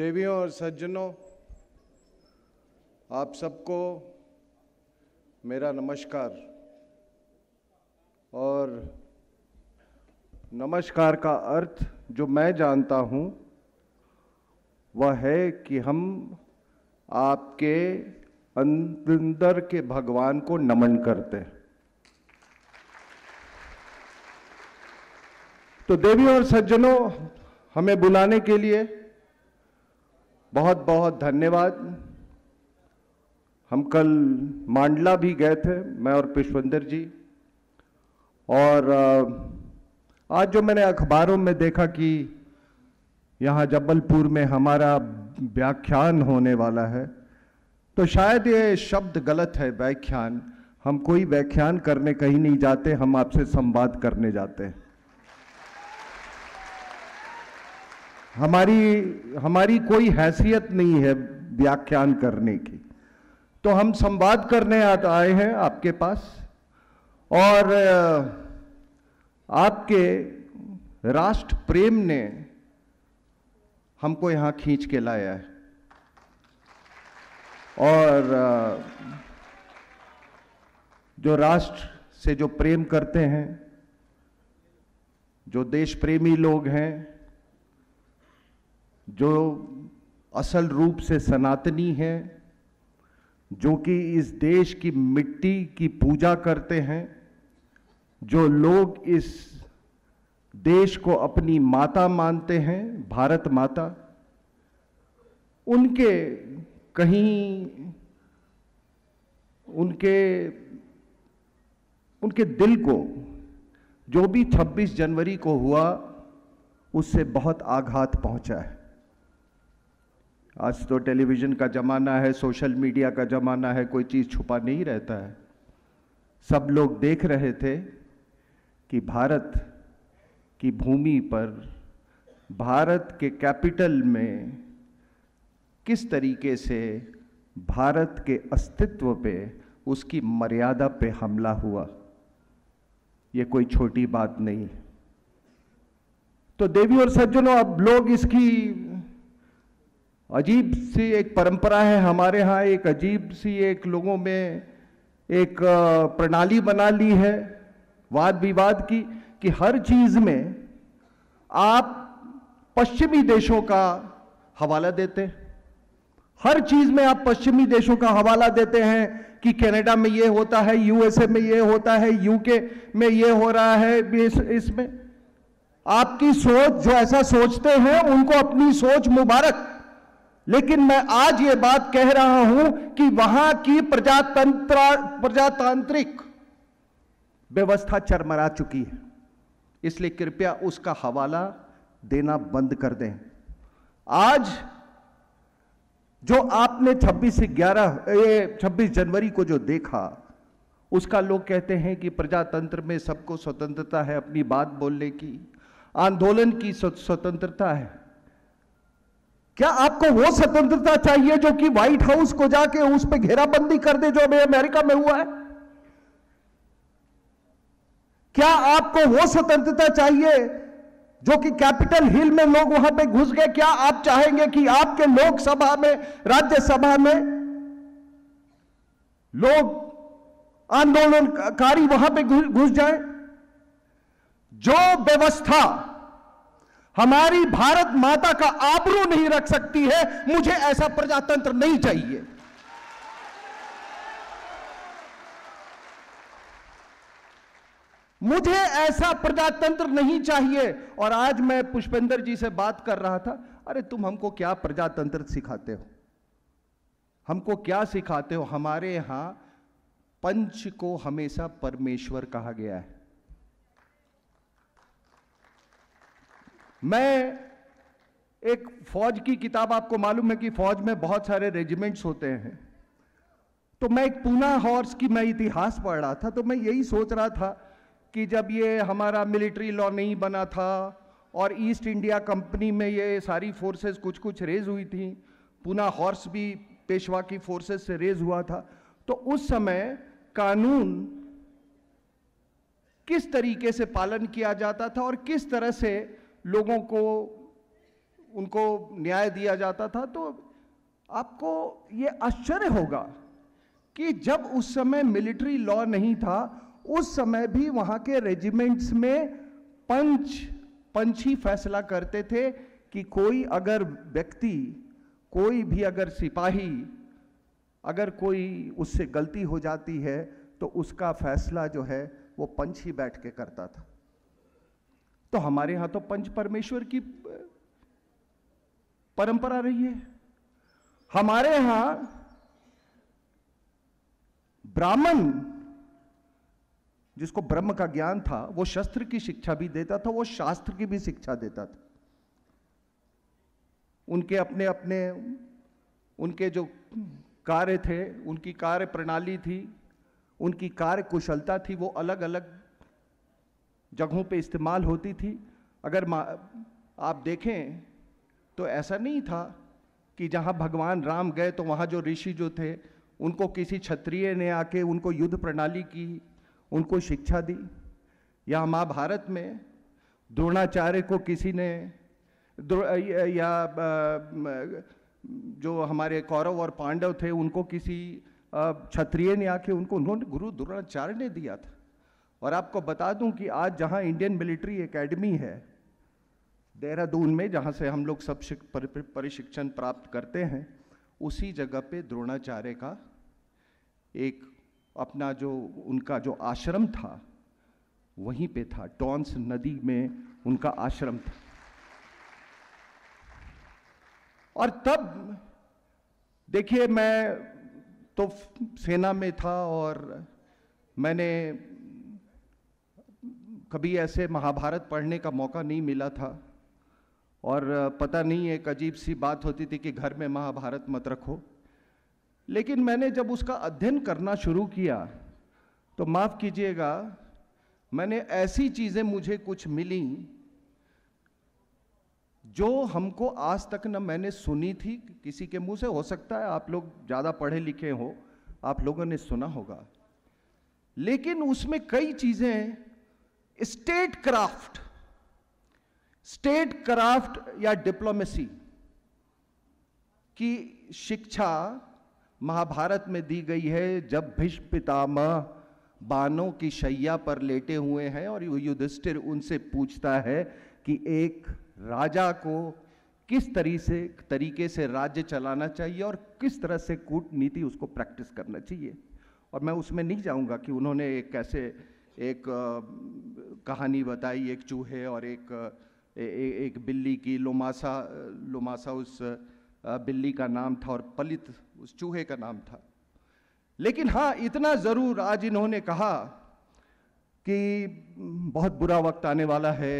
देवियों और सज्जनों आप सबको मेरा नमस्कार और नमस्कार का अर्थ जो मैं जानता हूँ वह है कि हम आपके अंदर के भगवान को नमन करते हैं तो देवी और सज्जनों हमें बुलाने के लिए बहुत बहुत धन्यवाद हम कल मांडला भी गए थे मैं और पुष्पंदर जी और आज जो मैंने अखबारों में देखा कि यहाँ जबलपुर में हमारा व्याख्यान होने वाला है तो शायद ये शब्द गलत है व्याख्यान हम कोई व्याख्यान करने कहीं नहीं जाते हम आपसे संवाद करने जाते हैं हमारी हमारी कोई हैसियत नहीं है व्याख्यान करने की तो हम संवाद करने आए हैं आपके पास और आपके राष्ट्र प्रेम ने हमको यहाँ खींच के लाया है और जो राष्ट्र से जो प्रेम करते हैं जो देश प्रेमी लोग हैं जो असल रूप से सनातनी हैं जो कि इस देश की मिट्टी की पूजा करते हैं जो लोग इस देश को अपनी माता मानते हैं भारत माता उनके कहीं उनके उनके दिल को जो भी 26 जनवरी को हुआ उससे बहुत आघात पहुंचा है आज तो टेलीविज़न का ज़माना है सोशल मीडिया का ज़माना है कोई चीज़ छुपा नहीं रहता है सब लोग देख रहे थे कि भारत की भूमि पर भारत के कैपिटल में किस तरीके से भारत के अस्तित्व पे उसकी मर्यादा पे हमला हुआ ये कोई छोटी बात नहीं तो देवी और सज्जनों अब लोग इसकी अजीब सी एक परंपरा है हमारे यहाँ एक अजीब सी एक लोगों में एक प्रणाली बना ली है वाद विवाद की कि हर चीज में आप पश्चिमी देशों का हवाला देते हर चीज में आप पश्चिमी देशों का हवाला देते हैं कि कनाडा में ये होता है यूएसए में ये होता है यूके में ये हो रहा है इसमें आपकी सोच जो ऐसा सोचते हैं उनको अपनी सोच मुबारक लेकिन मैं आज ये बात कह रहा हूं कि वहां की प्रजातंत्र प्रजातांत्रिक व्यवस्था चरमरा चुकी है इसलिए कृपया उसका हवाला देना बंद कर दें आज जो आपने 26 से 11 ये 26 जनवरी को जो देखा उसका लोग कहते हैं कि प्रजातंत्र में सबको स्वतंत्रता है अपनी बात बोलने की आंदोलन की स्वतंत्रता है क्या आपको वो स्वतंत्रता चाहिए जो कि व्हाइट हाउस को जाके उस पर घेराबंदी कर दे जो अभी अमेरिका में हुआ है क्या आपको वो स्वतंत्रता चाहिए जो कि कैपिटल हिल में लोग वहां पे घुस गए क्या आप चाहेंगे कि आपके लोकसभा में राज्यसभा में लोग आंदोलनकारी वहां पे घुस जाए जो व्यवस्था हमारी भारत माता का आबरू नहीं रख सकती है मुझे ऐसा प्रजातंत्र नहीं चाहिए मुझे ऐसा प्रजातंत्र नहीं चाहिए और आज मैं पुष्पेंद्र जी से बात कर रहा था अरे तुम हमको क्या प्रजातंत्र सिखाते हो हमको क्या सिखाते हो हमारे यहां पंच को हमेशा परमेश्वर कहा गया है मैं एक फौज की किताब आपको मालूम है कि फौज में बहुत सारे रेजिमेंट्स होते हैं तो मैं एक पूना हॉर्स की मैं इतिहास पढ़ रहा था तो मैं यही सोच रहा था कि जब ये हमारा मिलिट्री लॉ नहीं बना था और ईस्ट इंडिया कंपनी में ये सारी फोर्सेस कुछ कुछ रेज हुई थी पूना हॉर्स भी पेशवा की फोर्सेस से रेज हुआ था तो उस समय कानून किस तरीके से पालन किया जाता था और किस तरह से लोगों को उनको न्याय दिया जाता था तो आपको ये आश्चर्य होगा कि जब उस समय मिलिट्री लॉ नहीं था उस समय भी वहाँ के रेजिमेंट्स में पंच पंच ही फैसला करते थे कि कोई अगर व्यक्ति कोई भी अगर सिपाही अगर कोई उससे गलती हो जाती है तो उसका फैसला जो है वो पंच ही बैठ के करता था तो हमारे यहां तो पंच परमेश्वर की परंपरा रही है हमारे यहां ब्राह्मण जिसको ब्रह्म का ज्ञान था वो शस्त्र की शिक्षा भी देता था वो शास्त्र की भी शिक्षा देता था उनके अपने अपने उनके जो कार्य थे उनकी कार्य प्रणाली थी उनकी कार्य कुशलता थी वो अलग अलग जगहों पे इस्तेमाल होती थी अगर आप देखें तो ऐसा नहीं था कि जहाँ भगवान राम गए तो वहाँ जो ऋषि जो थे उनको किसी क्षत्रिय ने आके उनको युद्ध प्रणाली की उनको शिक्षा दी या महाभारत में द्रोणाचार्य को किसी ने या जो हमारे कौरव और पांडव थे उनको किसी क्षत्रिय ने आके उनको उन्होंने गुरु द्रोणाचार्य ने दिया था और आपको बता दूं कि आज जहां इंडियन मिलिट्री एकेडमी है देहरादून में जहां से हम लोग सब प्रशिक्षण प्राप्त करते हैं उसी जगह पे द्रोणाचार्य का एक अपना जो उनका जो आश्रम था वहीं पे था टॉन्स नदी में उनका आश्रम था और तब देखिए मैं तो सेना में था और मैंने कभी ऐसे महाभारत पढ़ने का मौका नहीं मिला था और पता नहीं एक अजीब सी बात होती थी कि घर में महाभारत मत रखो लेकिन मैंने जब उसका अध्ययन करना शुरू किया तो माफ़ कीजिएगा मैंने ऐसी चीज़ें मुझे कुछ मिली जो हमको आज तक न मैंने सुनी थी किसी के मुंह से हो सकता है आप लोग ज़्यादा पढ़े लिखे हो आप लोगों ने सुना होगा लेकिन उसमें कई चीज़ें स्टेट क्राफ्ट स्टेट क्राफ्ट या डिप्लोमेसी की शिक्षा महाभारत में दी गई है जब भीष्म पितामह बानों की शैया पर लेटे हुए हैं और युधिष्ठिर उनसे पूछता है कि एक राजा को किस तरी से तरीके से राज्य चलाना चाहिए और किस तरह से कूटनीति उसको प्रैक्टिस करना चाहिए और मैं उसमें नहीं जाऊंगा कि उन्होंने एक कैसे एक कहानी बताई एक चूहे और एक ए, ए, एक बिल्ली की लोमासा लोमासा उस बिल्ली का नाम था और पलित उस चूहे का नाम था लेकिन हाँ इतना ज़रूर आज इन्होंने कहा कि बहुत बुरा वक्त आने वाला है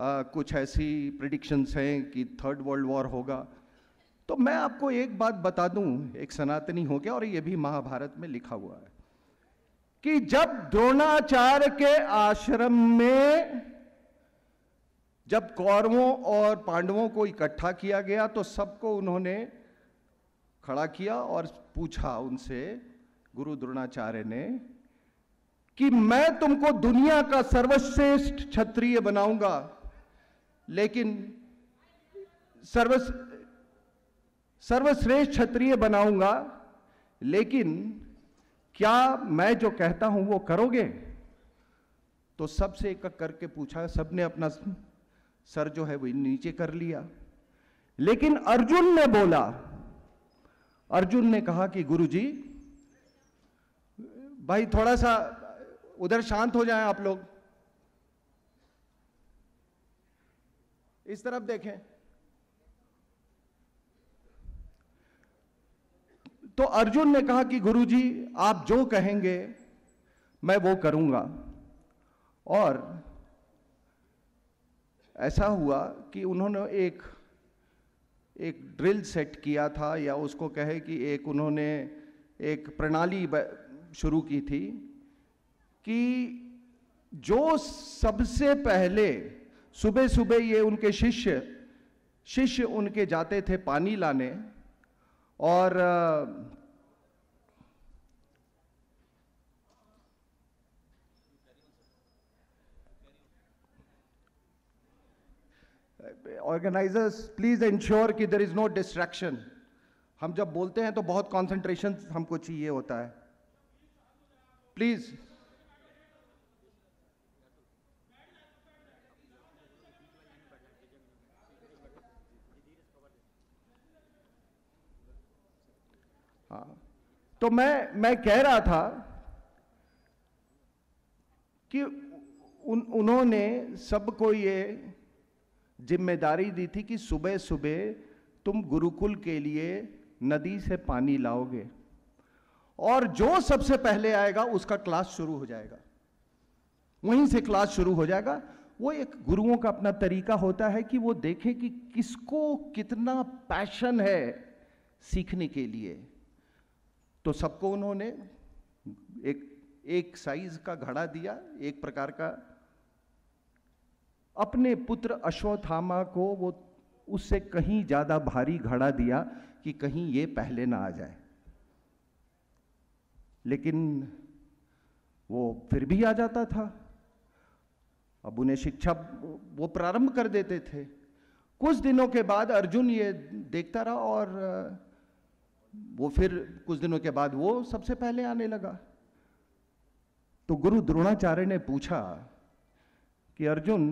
आ, कुछ ऐसी प्रडिक्शंस हैं कि थर्ड वर्ल्ड वॉर होगा तो मैं आपको एक बात बता दूं एक सनातनी हो गया और ये भी महाभारत में लिखा हुआ है कि जब द्रोणाचार्य के आश्रम में जब कौरवों और पांडवों को इकट्ठा किया गया तो सबको उन्होंने खड़ा किया और पूछा उनसे गुरु द्रोणाचार्य ने कि मैं तुमको दुनिया का सर्वश्रेष्ठ क्षत्रिय बनाऊंगा लेकिन सर्व सर्वश्रेष्ठ क्षत्रिय बनाऊंगा लेकिन क्या मैं जो कहता हूं वो करोगे तो सबसे एक करके पूछा सबने अपना सर जो है वो नीचे कर लिया लेकिन अर्जुन ने बोला अर्जुन ने कहा कि गुरुजी भाई थोड़ा सा उधर शांत हो जाए आप लोग इस तरफ देखें तो अर्जुन ने कहा कि गुरुजी आप जो कहेंगे मैं वो करूंगा और ऐसा हुआ कि उन्होंने एक एक ड्रिल सेट किया था या उसको कहे कि एक उन्होंने एक प्रणाली शुरू की थी कि जो सबसे पहले सुबह सुबह ये उनके शिष्य शिष्य उनके जाते थे पानी लाने और ऑर्गेनाइजर्स प्लीज इंश्योर कि देर इज नो डिस्ट्रैक्शन हम जब बोलते हैं तो बहुत कॉन्सेंट्रेशन हमको चाहिए होता है प्लीज़ तो मैं मैं कह रहा था कि उन उन्होंने सबको ये जिम्मेदारी दी थी कि सुबह सुबह तुम गुरुकुल के लिए नदी से पानी लाओगे और जो सबसे पहले आएगा उसका क्लास शुरू हो जाएगा वहीं से क्लास शुरू हो जाएगा वो एक गुरुओं का अपना तरीका होता है कि वो देखे कि किसको कितना पैशन है सीखने के लिए तो सबको उन्होंने एक एक साइज का घड़ा दिया एक प्रकार का अपने पुत्र अश्वत्थामा को वो उससे कहीं ज्यादा भारी घड़ा दिया कि कहीं ये पहले ना आ जाए लेकिन वो फिर भी आ जाता था अब उन्हें शिक्षा वो प्रारंभ कर देते थे कुछ दिनों के बाद अर्जुन ये देखता रहा और वो फिर कुछ दिनों के बाद वो सबसे पहले आने लगा तो गुरु द्रोणाचार्य ने पूछा कि अर्जुन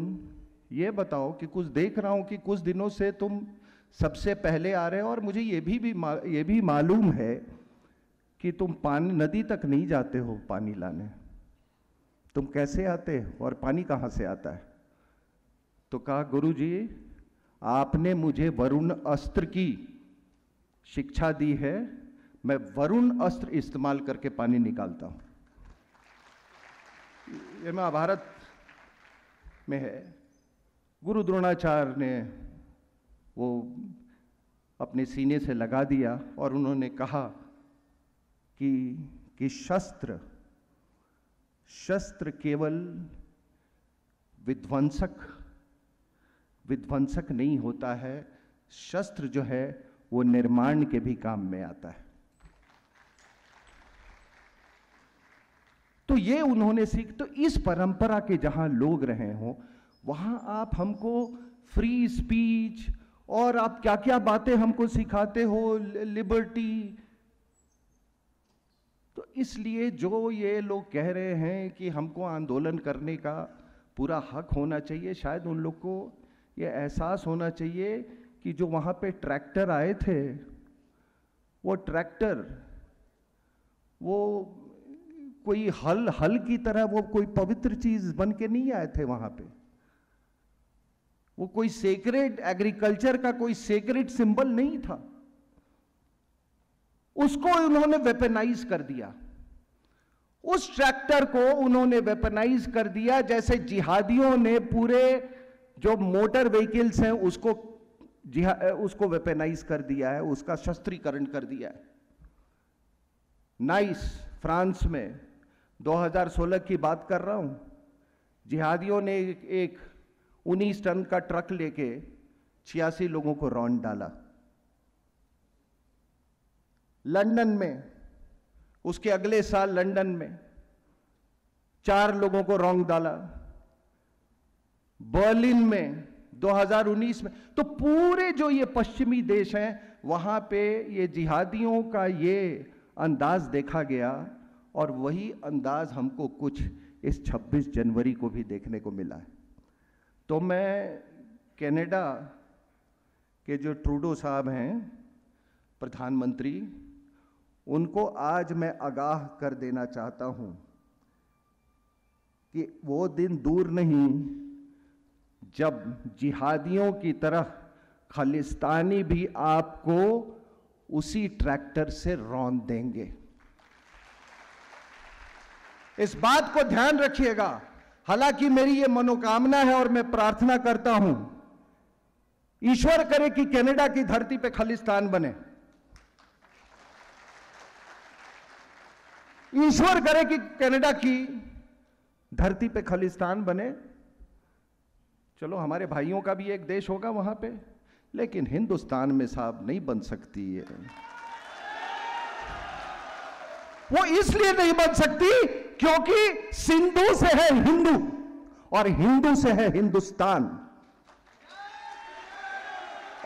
ये बताओ कि कुछ देख रहा हूं कि कुछ दिनों से तुम सबसे पहले आ रहे हो और मुझे ये भी, भी ये भी मालूम है कि तुम पानी नदी तक नहीं जाते हो पानी लाने तुम कैसे आते हो और पानी कहाँ से आता है तो कहा गुरु जी आपने मुझे वरुण अस्त्र की शिक्षा दी है मैं वरुण अस्त्र इस्तेमाल करके पानी निकालता हूं ये महाभारत में है गुरु द्रोणाचार्य ने वो अपने सीने से लगा दिया और उन्होंने कहा कि कि शस्त्र शस्त्र केवल विध्वंसक विध्वंसक नहीं होता है शस्त्र जो है वो निर्माण के भी काम में आता है तो ये उन्होंने सीख तो इस परंपरा के जहां लोग रहे हो वहां आप हमको फ्री स्पीच और आप क्या क्या बातें हमको सिखाते हो लिबर्टी तो इसलिए जो ये लोग कह रहे हैं कि हमको आंदोलन करने का पूरा हक होना चाहिए शायद उन लोग को ये एहसास होना चाहिए कि जो वहां पे ट्रैक्टर आए थे वो ट्रैक्टर वो कोई हल हल की तरह वो कोई पवित्र चीज बन के नहीं आए थे वहां पे वो कोई सेक्रेट एग्रीकल्चर का कोई सेक्रेट सिंबल नहीं था उसको उन्होंने वेपनाइज कर दिया उस ट्रैक्टर को उन्होंने वेपनाइज कर दिया जैसे जिहादियों ने पूरे जो मोटर व्हीकल्स हैं उसको जिहा उसको वेपेनाइज कर दिया है उसका शस्त्रीकरण कर दिया है नाइस फ्रांस में 2016 की बात कर रहा हूं जिहादियों ने एक, एक 19 टन का ट्रक लेके छियासी लोगों को रौन डाला लंदन में उसके अगले साल लंदन में चार लोगों को रौंग डाला बर्लिन में 2019 में तो पूरे जो ये पश्चिमी देश हैं वहां पे ये जिहादियों का ये अंदाज देखा गया और वही अंदाज हमको कुछ इस 26 जनवरी को भी देखने को मिला है तो मैं कनाडा के जो ट्रूडो साहब हैं प्रधानमंत्री उनको आज मैं आगाह कर देना चाहता हूं कि वो दिन दूर नहीं जब जिहादियों की तरह खालिस्तानी भी आपको उसी ट्रैक्टर से रौन देंगे इस बात को ध्यान रखिएगा हालांकि मेरी यह मनोकामना है और मैं प्रार्थना करता हूं ईश्वर करे कि कनाडा की धरती पे खालिस्तान बने ईश्वर करे कि कनाडा की धरती पे खालिस्तान बने चलो हमारे भाइयों का भी एक देश होगा वहाँ पे लेकिन हिंदुस्तान में साहब नहीं बन सकती है वो इसलिए नहीं बन सकती क्योंकि सिंधु से है हिंदू और हिंदू से है हिंदुस्तान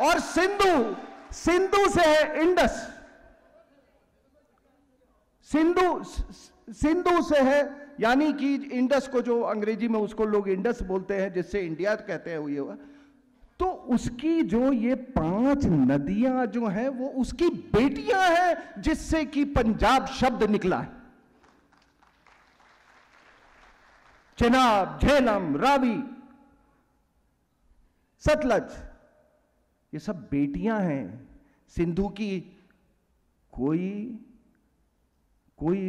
और सिंधु सिंधु से है इंडस सिंधु सिंधु से है यानी कि इंडस को जो अंग्रेजी में उसको लोग इंडस बोलते हैं जिससे इंडिया कहते हैं ये तो उसकी जो ये पांच नदियां जो हैं वो उसकी बेटियां हैं जिससे कि पंजाब शब्द निकला है चेनाब झेलम रावी सतलज ये सब बेटियां हैं सिंधु की कोई कोई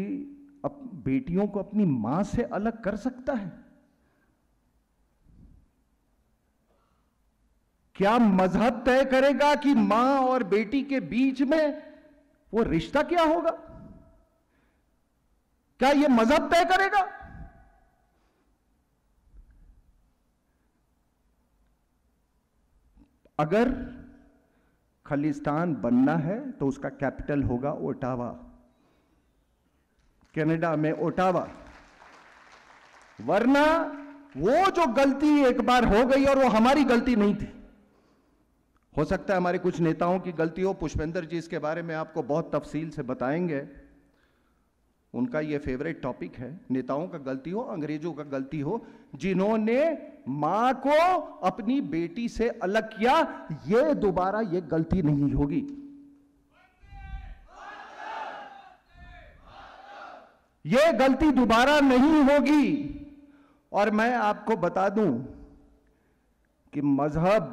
अप, बेटियों को अपनी मां से अलग कर सकता है क्या मजहब तय करेगा कि मां और बेटी के बीच में वो रिश्ता क्या होगा क्या ये मजहब तय करेगा अगर खलिस्तान बनना है तो उसका कैपिटल होगा ओटावा कनाडा में ओटावा वरना वो जो गलती एक बार हो गई और वो हमारी गलती नहीं थी हो सकता है हमारे कुछ नेताओं की गलती हो पुष्पेंद्र जी इसके बारे में आपको बहुत तफसील से बताएंगे उनका ये फेवरेट टॉपिक है नेताओं का गलती हो अंग्रेजों का गलती हो जिन्होंने मां को अपनी बेटी से अलग किया ये दोबारा ये गलती नहीं होगी ये गलती दोबारा नहीं होगी और मैं आपको बता दूं कि मजहब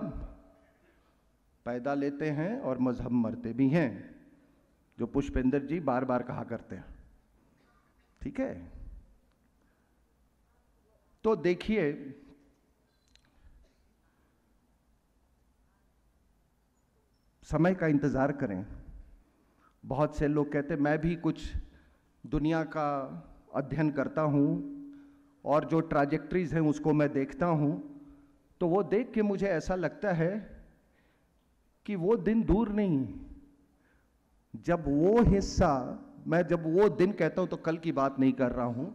पैदा लेते हैं और मजहब मरते भी हैं जो पुष्पेंद्र जी बार बार कहा करते हैं ठीक है तो देखिए समय का इंतज़ार करें बहुत से लोग कहते मैं भी कुछ दुनिया का अध्ययन करता हूँ और जो ट्राजेक्ट्रीज हैं उसको मैं देखता हूँ तो वो देख के मुझे ऐसा लगता है कि वो दिन दूर नहीं जब वो हिस्सा मैं जब वो दिन कहता हूँ तो कल की बात नहीं कर रहा हूँ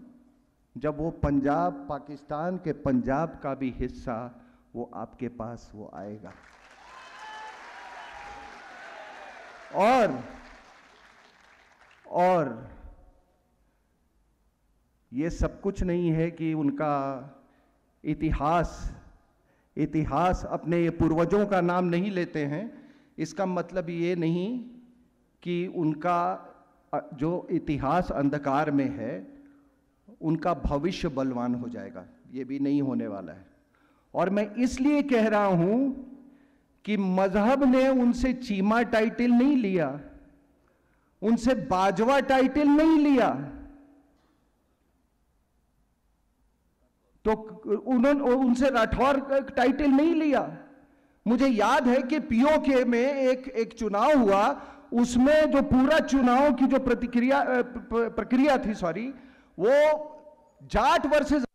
जब वो पंजाब पाकिस्तान के पंजाब का भी हिस्सा वो आपके पास वो आएगा और और ये सब कुछ नहीं है कि उनका इतिहास इतिहास अपने पूर्वजों का नाम नहीं लेते हैं इसका मतलब ये नहीं कि उनका जो इतिहास अंधकार में है उनका भविष्य बलवान हो जाएगा ये भी नहीं होने वाला है और मैं इसलिए कह रहा हूं कि मजहब ने उनसे चीमा टाइटल नहीं लिया उनसे बाजवा टाइटल नहीं लिया तो उन्होंने उनसे राठौर टाइटल नहीं लिया मुझे याद है कि पीओके में एक एक चुनाव हुआ उसमें जो पूरा चुनाव की जो प्रतिक्रिया प्रक्रिया थी सॉरी वो जाट वर्सेस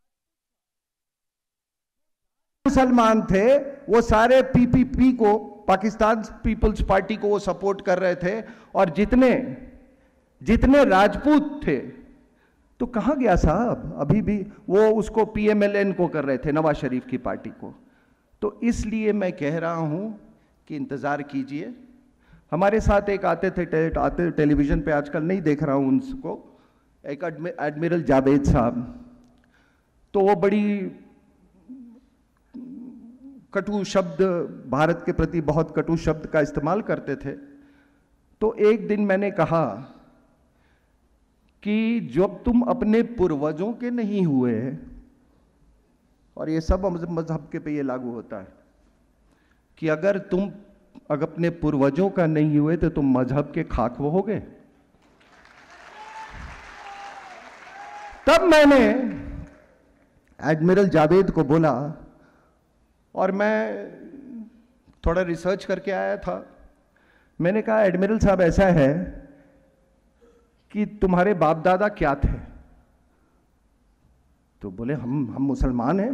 मुसलमान थे वो सारे पीपीपी को पाकिस्तान पीपल्स पार्टी को वो सपोर्ट कर रहे थे और जितने जितने राजपूत थे तो कहाँ गया साहब अभी भी वो उसको पीएमएलएन को कर रहे थे नवाज शरीफ की पार्टी को तो इसलिए मैं कह रहा हूँ कि इंतज़ार कीजिए हमारे साथ एक आते थे टे, आते टेलीविज़न पे आजकल नहीं देख रहा हूँ उनको एक एडमिरल जावेद साहब तो वो बड़ी कटु शब्द भारत के प्रति बहुत कटु शब्द का इस्तेमाल करते थे तो एक दिन मैंने कहा कि जब तुम अपने पूर्वजों के नहीं हुए और ये सब मजहब के पे ये लागू होता है कि अगर तुम अगर अपने पूर्वजों का नहीं हुए तो तुम मजहब के खाक हो गए तब मैंने एडमिरल जावेद को बोला और मैं थोड़ा रिसर्च करके आया था मैंने कहा एडमिरल साहब ऐसा है कि तुम्हारे बाप दादा क्या थे तो बोले हम हम मुसलमान हैं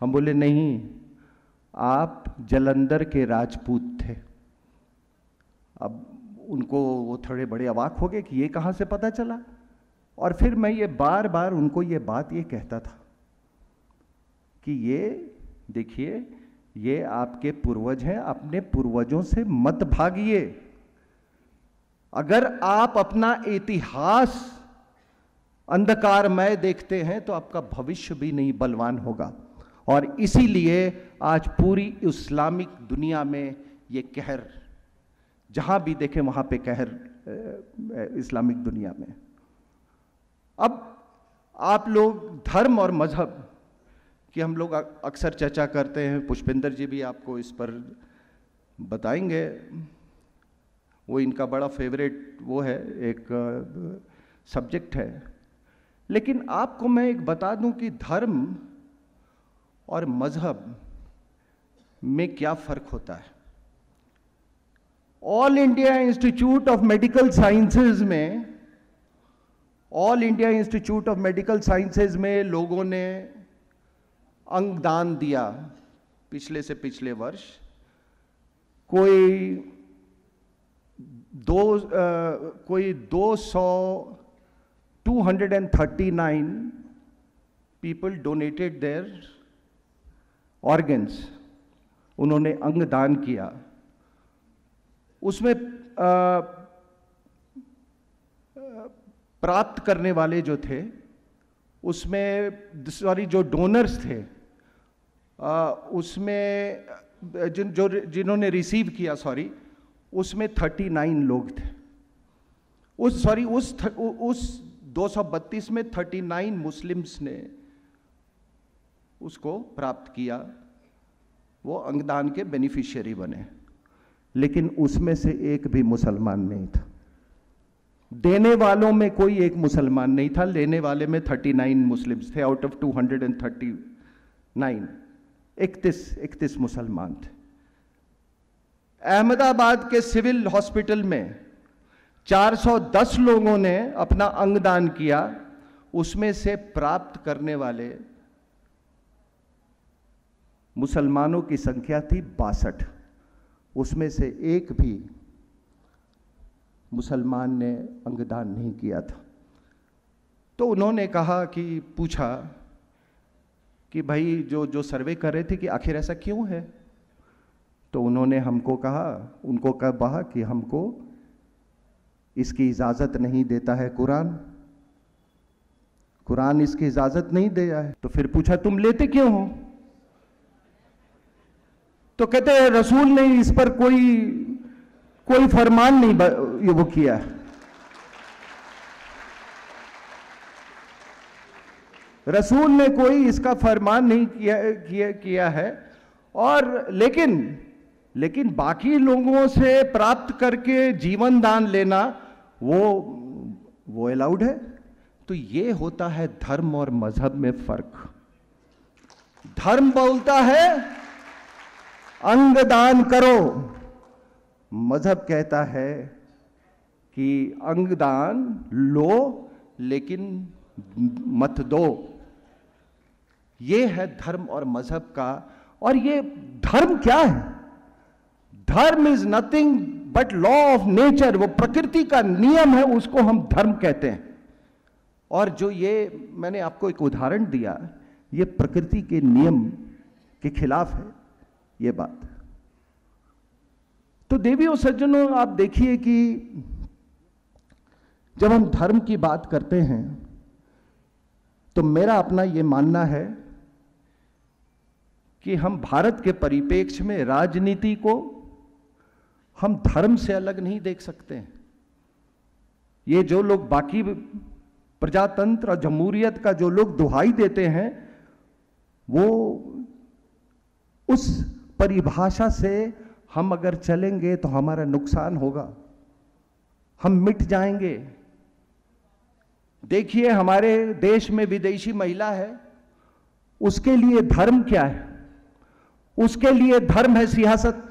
हम बोले नहीं आप जलंधर के राजपूत थे अब उनको वो थोड़े बड़े अवाक हो गए कि ये कहाँ से पता चला और फिर मैं ये बार बार उनको ये बात ये कहता था कि ये देखिए ये आपके पूर्वज हैं अपने पूर्वजों से मत भागिए अगर आप अपना इतिहास अंधकारमय देखते हैं तो आपका भविष्य भी नहीं बलवान होगा और इसीलिए आज पूरी इस्लामिक दुनिया में ये कहर जहाँ भी देखें वहाँ पे कहर इस्लामिक दुनिया में अब आप लोग धर्म और मज़हब कि हम लोग अक्सर चर्चा करते हैं पुष्पेंद्र जी भी आपको इस पर बताएंगे वो इनका बड़ा फेवरेट वो है एक सब्जेक्ट है लेकिन आपको मैं एक बता दूं कि धर्म और मज़हब में क्या फ़र्क होता है All India Institute of Medical Sciences में All India Institute of Medical Sciences में लोगों ने अंगदान दिया पिछले से पिछले वर्ष कोई दो आ, कोई 200 nine people donated their organs उन्होंने अंग दान किया उसमें आ, प्राप्त करने वाले जो थे उसमें सॉरी जो डोनर्स थे आ, उसमें जिन जो जिन्होंने रिसीव किया सॉरी उसमें थर्टी नाइन लोग थे उस सॉरी उस थ, उ, उस 232 में 39 मुस्लिम्स ने उसको प्राप्त किया वो अंगदान के बेनिफिशियरी बने लेकिन उसमें से एक भी मुसलमान नहीं था देने वालों में कोई एक मुसलमान नहीं था लेने वाले में 39 मुस्लिम्स थे आउट ऑफ 239 इकतीस इकतीस मुसलमान थे अहमदाबाद के सिविल हॉस्पिटल में 410 लोगों ने अपना अंगदान किया उसमें से प्राप्त करने वाले मुसलमानों की संख्या थी बासठ उसमें से एक भी मुसलमान ने अंगदान नहीं किया था तो उन्होंने कहा कि पूछा कि भाई जो जो सर्वे कर रहे थे कि आखिर ऐसा क्यों है तो उन्होंने हमको कहा उनको कहा कि हमको इसकी इजाज़त नहीं देता है कुरान कुरान इसकी इजाज़त नहीं दिया है तो फिर पूछा तुम लेते क्यों हो तो कहते हैं रसूल ने इस पर कोई कोई फरमान नहीं वो किया रसूल ने कोई इसका फरमान नहीं किया किया, किया है और लेकिन लेकिन बाकी लोगों से प्राप्त करके जीवन दान लेना वो वो अलाउड है तो ये होता है धर्म और मजहब में फर्क धर्म बोलता है अंग दान करो मजहब कहता है कि अंग दान लो लेकिन मत दो ये है धर्म और मजहब का और ये धर्म क्या है dharma is nothing but law of nature वो प्रकृति का नियम है उसको हम धर्म कहते हैं और जो ये मैंने आपको एक उदाहरण दिया ये प्रकृति के नियम के खिलाफ है ये बात तो देवी और सज्जनों आप देखिए कि जब हम धर्म की बात करते हैं तो मेरा अपना ये मानना है कि हम भारत के परिपेक्ष में राजनीति को हम धर्म से अलग नहीं देख सकते हैं ये जो लोग बाकी प्रजातंत्र और जमहूरियत का जो लोग दुहाई देते हैं वो उस परिभाषा से हम अगर चलेंगे तो हमारा नुकसान होगा हम मिट जाएंगे देखिए हमारे देश में विदेशी महिला है उसके लिए धर्म क्या है उसके लिए धर्म है सियासत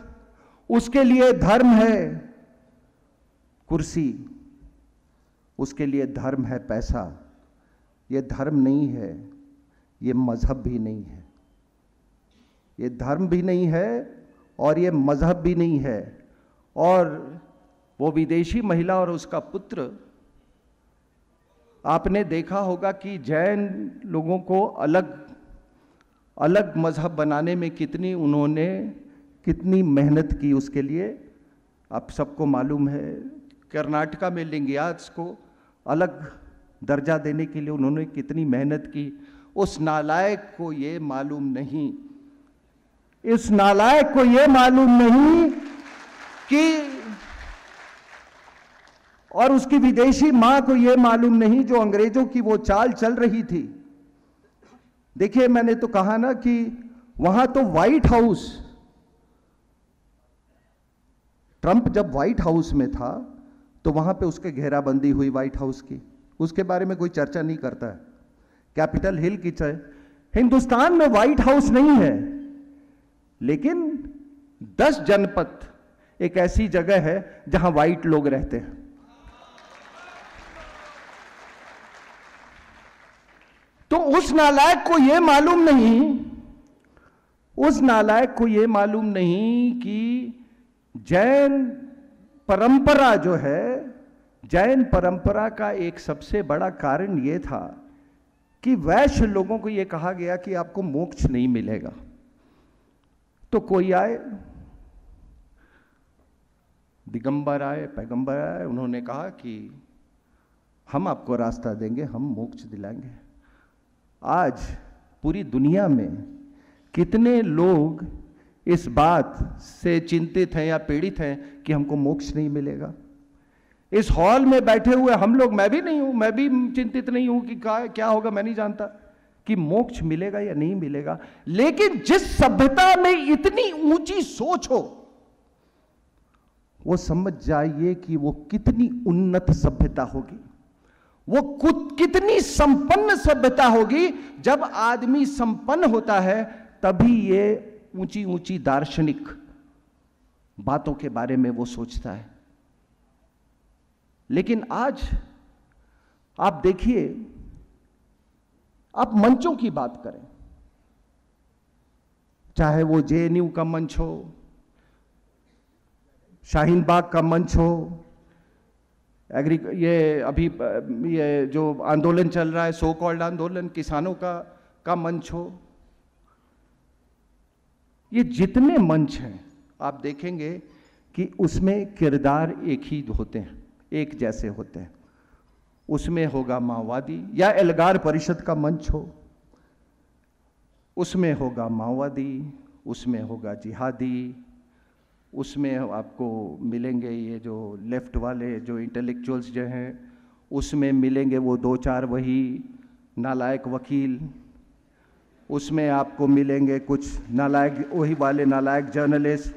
उसके लिए धर्म है कुर्सी उसके लिए धर्म है पैसा ये धर्म नहीं है ये मज़हब भी नहीं है ये धर्म भी नहीं है और ये मज़हब भी नहीं है और वो विदेशी महिला और उसका पुत्र आपने देखा होगा कि जैन लोगों को अलग अलग मज़हब बनाने में कितनी उन्होंने कितनी मेहनत की उसके लिए आप सबको मालूम है कर्नाटका में लिंगयाज को अलग दर्जा देने के लिए उन्होंने कितनी मेहनत की उस नालायक को ये मालूम नहीं इस नालायक को ये मालूम नहीं कि और उसकी विदेशी मां को यह मालूम नहीं जो अंग्रेजों की वो चाल चल रही थी देखिए मैंने तो कहा ना कि वहां तो व्हाइट हाउस ट्रंप जब व्हाइट हाउस में था तो वहां पे उसके घेराबंदी हुई व्हाइट हाउस की उसके बारे में कोई चर्चा नहीं करता है कैपिटल हिल की चाहे हिंदुस्तान में व्हाइट हाउस नहीं है लेकिन दस जनपद एक ऐसी जगह है जहां व्हाइट लोग रहते हैं तो उस नालायक को यह मालूम नहीं उस नालायक को यह मालूम नहीं कि जैन परंपरा जो है जैन परंपरा का एक सबसे बड़ा कारण यह था कि वैश्य लोगों को यह कहा गया कि आपको मोक्ष नहीं मिलेगा तो कोई आए दिगंबर आए पैगंबर आए उन्होंने कहा कि हम आपको रास्ता देंगे हम मोक्ष दिलाएंगे आज पूरी दुनिया में कितने लोग इस बात से चिंतित हैं या पीड़ित हैं कि हमको मोक्ष नहीं मिलेगा इस हॉल में बैठे हुए हम लोग मैं भी नहीं हूं मैं भी चिंतित नहीं हूं कि क्या क्या होगा मैं नहीं जानता कि मोक्ष मिलेगा या नहीं मिलेगा लेकिन जिस सभ्यता में इतनी ऊंची सोच हो वो समझ जाइए कि वो कितनी उन्नत सभ्यता होगी वो कुत कितनी संपन्न सभ्यता होगी जब आदमी संपन्न होता है तभी ये ऊंची ऊंची दार्शनिक बातों के बारे में वो सोचता है लेकिन आज आप देखिए आप मंचों की बात करें चाहे वो जे का मंच हो शाहीन बाग का मंच हो एग्री ये अभी ये जो आंदोलन चल रहा है सो कॉल्ड आंदोलन किसानों का का मंच हो ये जितने मंच हैं आप देखेंगे कि उसमें किरदार एक ही होते हैं एक जैसे होते हैं उसमें होगा माओवादी या एलगार परिषद का मंच हो उसमें होगा माओवादी उसमें होगा जिहादी उसमें आपको मिलेंगे ये जो लेफ्ट वाले जो इंटेलेक्चुअल्स जो हैं उसमें मिलेंगे वो दो चार वही नालायक वकील उसमें आपको मिलेंगे कुछ नालायक वही वाले नालायक जर्नलिस्ट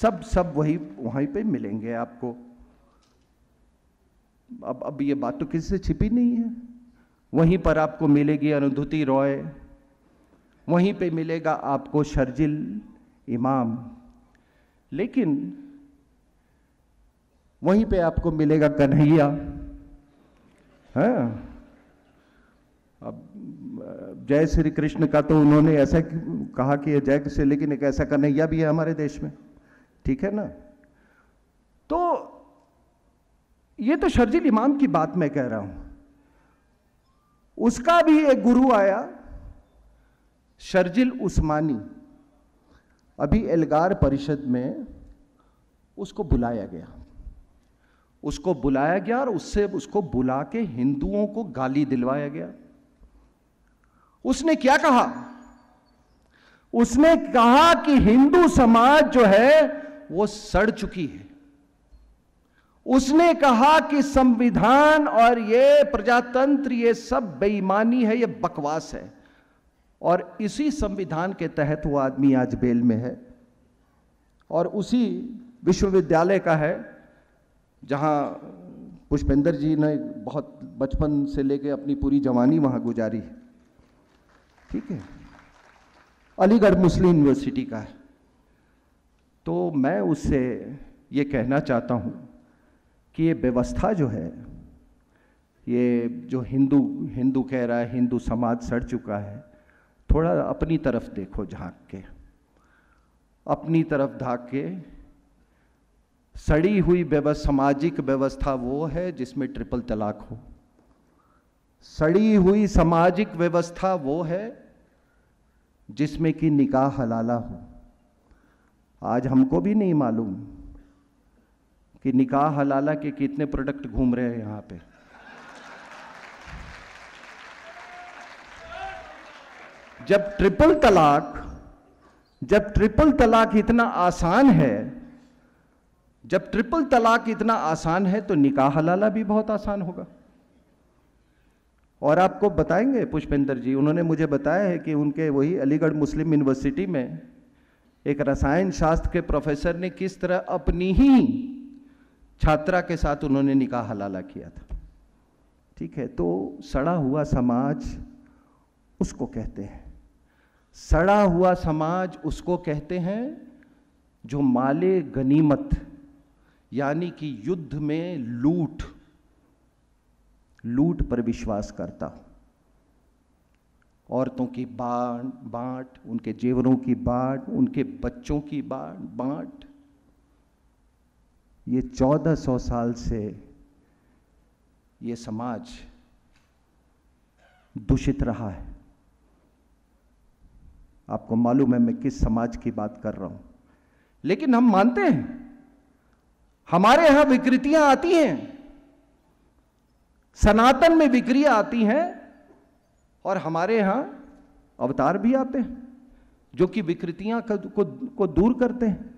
सब सब वही वहीं पे मिलेंगे आपको अब अब ये बात तो किसी से छिपी नहीं है वहीं पर आपको मिलेगी अनुधुति रॉय वहीं पे मिलेगा आपको शर्जिल इमाम लेकिन वहीं पे आपको मिलेगा कन्हैया हाँ अब जय श्री कृष्ण का तो उन्होंने ऐसा कहा कि जय से लेकिन एक ऐसा कन्हैया भी है हमारे देश में ठीक है ना तो ये तो शर्जिल इमाम की बात मैं कह रहा हूं उसका भी एक गुरु आया शर्जिल उस्मानी अभी एलगार परिषद में उसको बुलाया गया उसको बुलाया गया और उससे उसको बुला के हिंदुओं को गाली दिलवाया गया उसने क्या कहा उसने कहा कि हिंदू समाज जो है वो सड़ चुकी है उसने कहा कि संविधान और ये प्रजातंत्र ये सब बेईमानी है ये बकवास है और इसी संविधान के तहत वो आदमी आज बेल में है और उसी विश्वविद्यालय का है जहां पुष्पेंद्र जी ने बहुत बचपन से लेकर अपनी पूरी जवानी वहां गुजारी है ठीक है अलीगढ़ मुस्लिम यूनिवर्सिटी का है तो मैं उससे ये कहना चाहता हूँ कि ये व्यवस्था जो है ये जो हिंदू हिंदू कह रहा है हिंदू समाज सड़ चुका है थोड़ा अपनी तरफ देखो झांक के अपनी तरफ झाँक के सड़ी हुई व्यवस्था सामाजिक व्यवस्था वो है जिसमें ट्रिपल तलाक हो सड़ी हुई सामाजिक व्यवस्था वो है जिसमें कि निकाह हलाला हो आज हमको भी नहीं मालूम कि निकाह हलाला के कितने प्रोडक्ट घूम रहे हैं यहां पे जब ट्रिपल तलाक जब ट्रिपल तलाक इतना आसान है जब ट्रिपल तलाक इतना आसान है तो निकाह हलाला भी बहुत आसान होगा और आपको बताएंगे पुष्पेंद्र जी उन्होंने मुझे बताया है कि उनके वही अलीगढ़ मुस्लिम यूनिवर्सिटी में एक रसायन शास्त्र के प्रोफेसर ने किस तरह अपनी ही छात्रा के साथ उन्होंने निकाह हलाला किया था ठीक है तो सड़ा हुआ समाज उसको कहते हैं सड़ा हुआ समाज उसको कहते हैं जो माले गनीमत यानी कि युद्ध में लूट लूट पर विश्वास करता हूं औरतों की बाढ़ बांट उनके जेवरों की बाट उनके बच्चों की बाट बाट ये चौदह सौ साल से ये समाज दूषित रहा है आपको मालूम है मैं किस समाज की बात कर रहा हूं लेकिन हम मानते हैं हमारे यहां विकृतियां आती हैं सनातन में विक्रिया आती हैं और हमारे यहां अवतार भी आते हैं जो कि विकृतियां को, को दूर करते हैं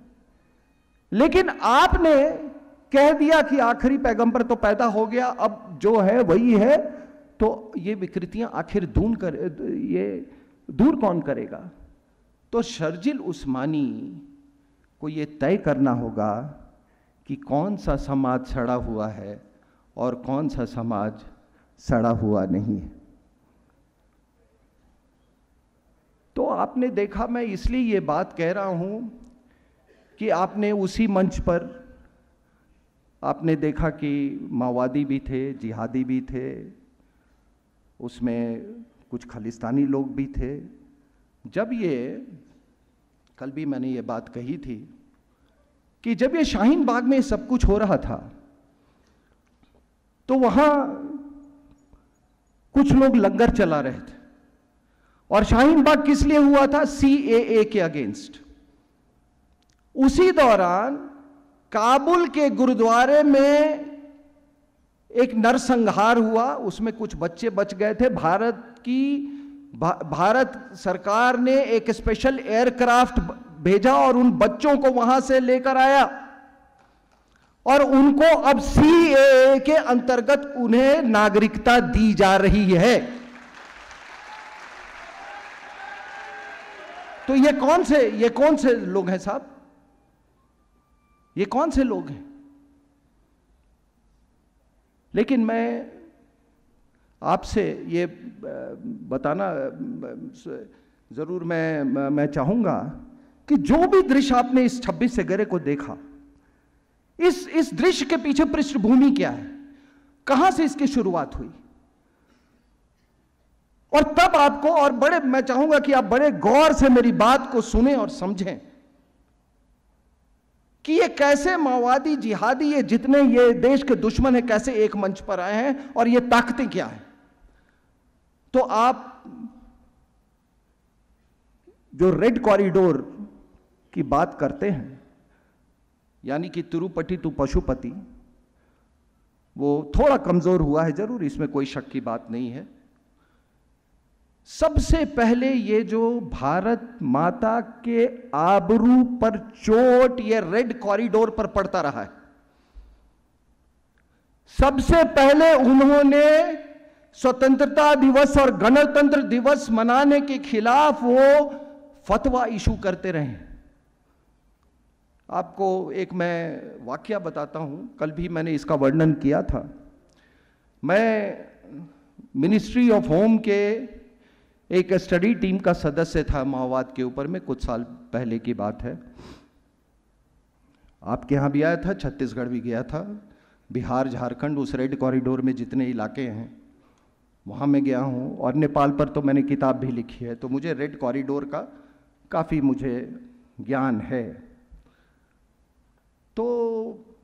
लेकिन आपने कह दिया कि आखिरी पैगंबर तो पैदा हो गया अब जो है वही है तो ये विकृतियां आखिर दूर कर ये दूर कौन करेगा तो शर्जिल उस्मानी को ये तय करना होगा कि कौन सा समाज सड़ा हुआ है और कौन सा समाज सड़ा हुआ नहीं है तो आपने देखा मैं इसलिए ये बात कह रहा हूँ कि आपने उसी मंच पर आपने देखा कि माओवादी भी थे जिहादी भी थे उसमें कुछ खालिस्तानी लोग भी थे जब ये कल भी मैंने ये बात कही थी कि जब ये शाहीन बाग में सब कुछ हो रहा था तो वहां कुछ लोग लंगर चला रहे थे और शाहीन बाग किस लिए हुआ था सी ए ए के अगेंस्ट उसी दौरान काबुल के गुरुद्वारे में एक नरसंहार हुआ उसमें कुछ बच्चे बच गए थे भारत की भा, भारत सरकार ने एक स्पेशल एयरक्राफ्ट भेजा और उन बच्चों को वहां से लेकर आया और उनको अब सी के अंतर्गत उन्हें नागरिकता दी जा रही है तो ये कौन से ये कौन से लोग हैं साहब ये कौन से लोग हैं लेकिन मैं आपसे ये बताना ज़रूर मैं मैं चाहूंगा कि जो भी दृश्य आपने इस 26 से गरे को देखा इस इस दृश्य के पीछे पृष्ठभूमि क्या है कहां से इसकी शुरुआत हुई और तब आपको और बड़े मैं चाहूंगा कि आप बड़े गौर से मेरी बात को सुने और समझें कि ये कैसे माओवादी जिहादी ये जितने ये देश के दुश्मन है कैसे एक मंच पर आए हैं और ये ताकतें क्या है तो आप जो रेड कॉरिडोर की बात करते हैं यानी कि तिरुपति टू पशुपति वो थोड़ा कमज़ोर हुआ है ज़रूर इसमें कोई शक की बात नहीं है सबसे पहले ये जो भारत माता के आबरू पर चोट ये रेड कॉरिडोर पर पड़ता रहा है सबसे पहले उन्होंने स्वतंत्रता दिवस और गणतंत्र दिवस मनाने के खिलाफ वो फतवा इशू करते रहे आपको एक मैं वाक्य बताता हूँ कल भी मैंने इसका वर्णन किया था मैं मिनिस्ट्री ऑफ होम के एक स्टडी टीम का सदस्य था माओवाद के ऊपर में कुछ साल पहले की बात है आपके यहाँ भी आया था छत्तीसगढ़ भी गया था बिहार झारखंड उस रेड कॉरिडोर में जितने इलाके हैं वहाँ मैं गया हूँ और नेपाल पर तो मैंने किताब भी लिखी है तो मुझे रेड कॉरिडोर का काफ़ी मुझे ज्ञान है तो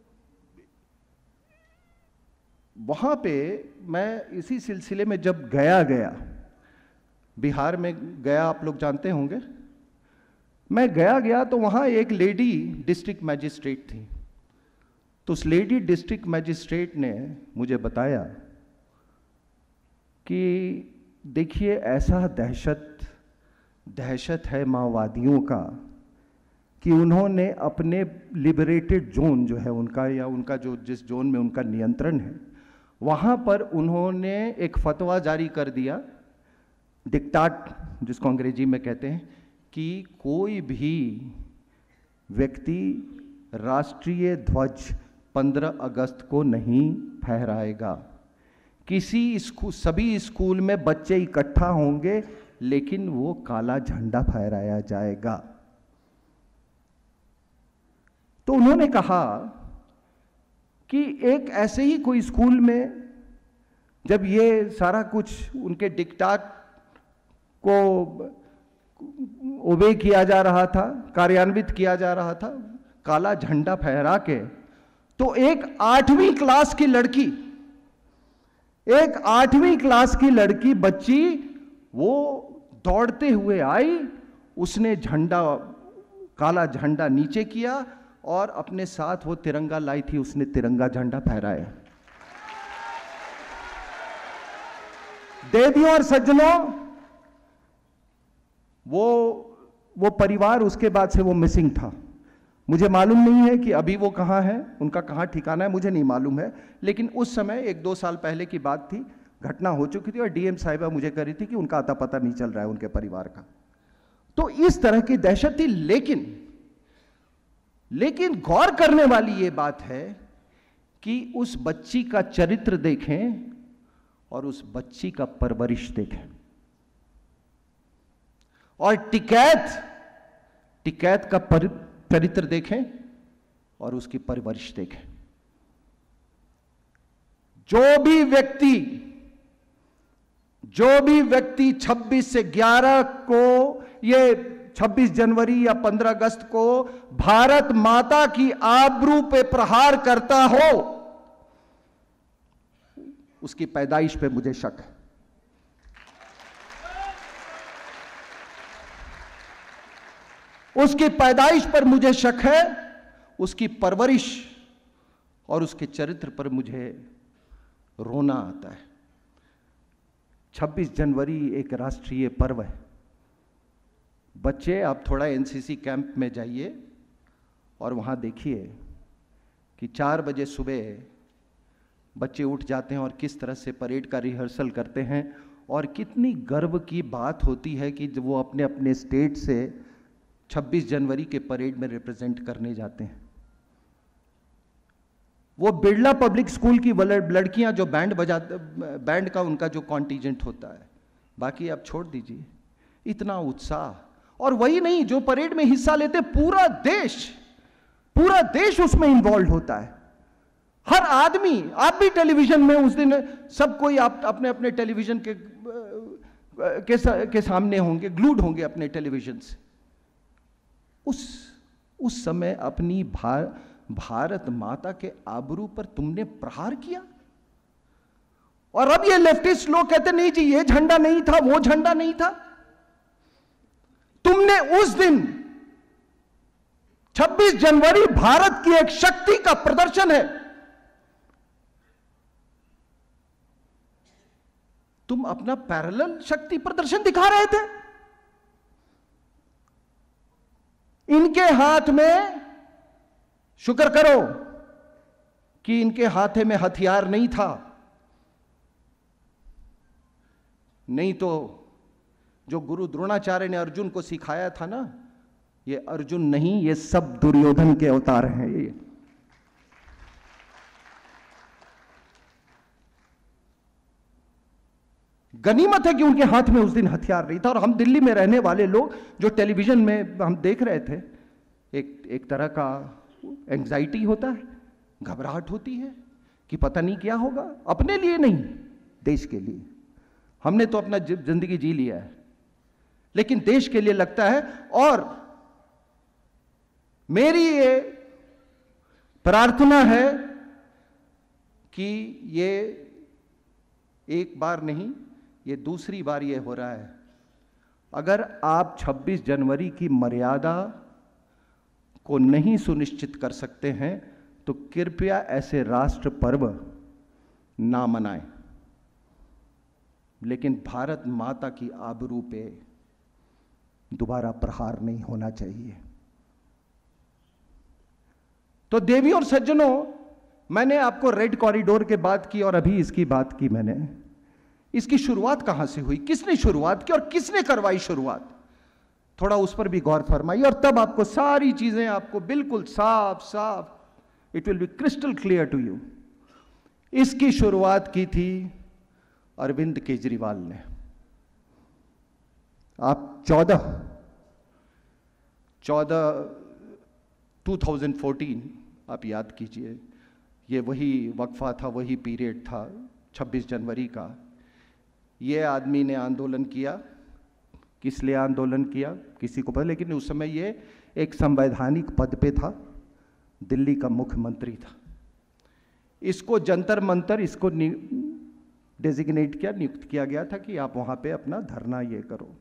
वहाँ पे मैं इसी सिलसिले में जब गया गया बिहार में गया आप लोग जानते होंगे मैं गया गया तो वहाँ एक लेडी डिस्ट्रिक्ट मैजिस्ट्रेट थी तो उस लेडी डिस्ट्रिक्ट मैजिस्ट्रेट ने मुझे बताया कि देखिए ऐसा दहशत दहशत है माओवादियों का कि उन्होंने अपने लिबरेटेड जोन जो है उनका या उनका जो जिस जोन में उनका नियंत्रण है वहाँ पर उन्होंने एक फतवा जारी कर दिया डिक्टाट जिसको अंग्रेजी में कहते हैं कि कोई भी व्यक्ति राष्ट्रीय ध्वज 15 अगस्त को नहीं फहराएगा किसी स्कूल सभी स्कूल में बच्चे इकट्ठा होंगे लेकिन वो काला झंडा फहराया जाएगा तो उन्होंने कहा कि एक ऐसे ही कोई स्कूल में जब ये सारा कुछ उनके डिक्टाट को ओबे किया जा रहा था कार्यान्वित किया जा रहा था काला झंडा फहरा के तो एक आठवीं क्लास की लड़की एक आठवीं क्लास की लड़की बच्ची वो दौड़ते हुए आई उसने झंडा काला झंडा नीचे किया और अपने साथ वो तिरंगा लाई थी उसने तिरंगा झंडा फहराया देवियों और सज्जनों वो वो परिवार उसके बाद से वो मिसिंग था मुझे मालूम नहीं है कि अभी वो कहाँ है उनका कहाँ ठिकाना है मुझे नहीं मालूम है लेकिन उस समय एक दो साल पहले की बात थी घटना हो चुकी थी और डीएम साहिबा मुझे कह रही थी कि उनका अता पता नहीं चल रहा है उनके परिवार का तो इस तरह की दहशत थी लेकिन लेकिन गौर करने वाली ये बात है कि उस बच्ची का चरित्र देखें और उस बच्ची का परवरिश देखें और टिकैत टिकैत का चरित्र देखें और उसकी परवरिश देखें जो भी व्यक्ति जो भी व्यक्ति 26 से 11 को ये 26 जनवरी या 15 अगस्त को भारत माता की आबरू पे प्रहार करता हो उसकी पैदाइश पे मुझे शक है उसकी पैदाइश पर मुझे शक है उसकी परवरिश और उसके चरित्र पर मुझे रोना आता है 26 जनवरी एक राष्ट्रीय पर्व है बच्चे आप थोड़ा एनसीसी कैंप में जाइए और वहाँ देखिए कि चार बजे सुबह बच्चे उठ जाते हैं और किस तरह से परेड का रिहर्सल करते हैं और कितनी गर्व की बात होती है कि जब वो अपने अपने स्टेट से 26 जनवरी के परेड में रिप्रेजेंट करने जाते हैं वो बिरला पब्लिक स्कूल की लड़कियां जो बैंड बजाते बैंड का उनका जो कॉन्टीजेंट होता है बाकी आप छोड़ दीजिए इतना उत्साह और वही नहीं जो परेड में हिस्सा लेते पूरा देश पूरा देश उसमें इन्वॉल्व होता है हर आदमी आप भी टेलीविजन में उस दिन सब कोई आप अपने अपने टेलीविजन के के, के सामने होंगे ग्लूड होंगे अपने टेलीविजन से उस उस समय अपनी भार, भारत माता के आबरू पर तुमने प्रहार किया और अब ये लेफ्टिस्ट लोग कहते नहीं जी ये झंडा नहीं था वो झंडा नहीं था तुमने उस दिन 26 जनवरी भारत की एक शक्ति का प्रदर्शन है तुम अपना पैरेलल शक्ति प्रदर्शन दिखा रहे थे इनके हाथ में शुक्र करो कि इनके हाथे में हथियार नहीं था नहीं तो जो गुरु द्रोणाचार्य ने अर्जुन को सिखाया था ना ये अर्जुन नहीं ये सब दुर्योधन के अवतार हैं ये गनीमत है कि उनके हाथ में उस दिन हथियार नहीं था और हम दिल्ली में रहने वाले लोग जो टेलीविजन में हम देख रहे थे एक एक तरह का एंजाइटी होता है घबराहट होती है कि पता नहीं क्या होगा अपने लिए नहीं देश के लिए हमने तो अपना जिंदगी जी लिया है लेकिन देश के लिए लगता है और मेरी ये प्रार्थना है कि ये एक बार नहीं ये दूसरी बार ये हो रहा है अगर आप 26 जनवरी की मर्यादा को नहीं सुनिश्चित कर सकते हैं तो कृपया ऐसे राष्ट्र पर्व ना मनाएं लेकिन भारत माता की आबरू पे दोबारा प्रहार नहीं होना चाहिए तो देवी और सज्जनों मैंने आपको रेड कॉरिडोर के बात की और अभी इसकी बात की मैंने इसकी शुरुआत कहां से हुई किसने शुरुआत की और किसने करवाई शुरुआत थोड़ा उस पर भी गौर फरमाई और तब आपको सारी चीजें आपको बिल्कुल साफ साफ it will be crystal clear to you इसकी शुरुआत की थी अरविंद केजरीवाल ने आप चौदह चौदह 2014 आप याद कीजिए ये वही वक्फा था वही पीरियड था 26 जनवरी का ये आदमी ने आंदोलन किया किस लिए आंदोलन किया किसी को पता लेकिन उस समय ये एक संवैधानिक पद पे था दिल्ली का मुख्यमंत्री था इसको जंतर मंतर इसको डेजिग्नेट किया नियुक्त किया गया था कि आप वहाँ पे अपना धरना ये करो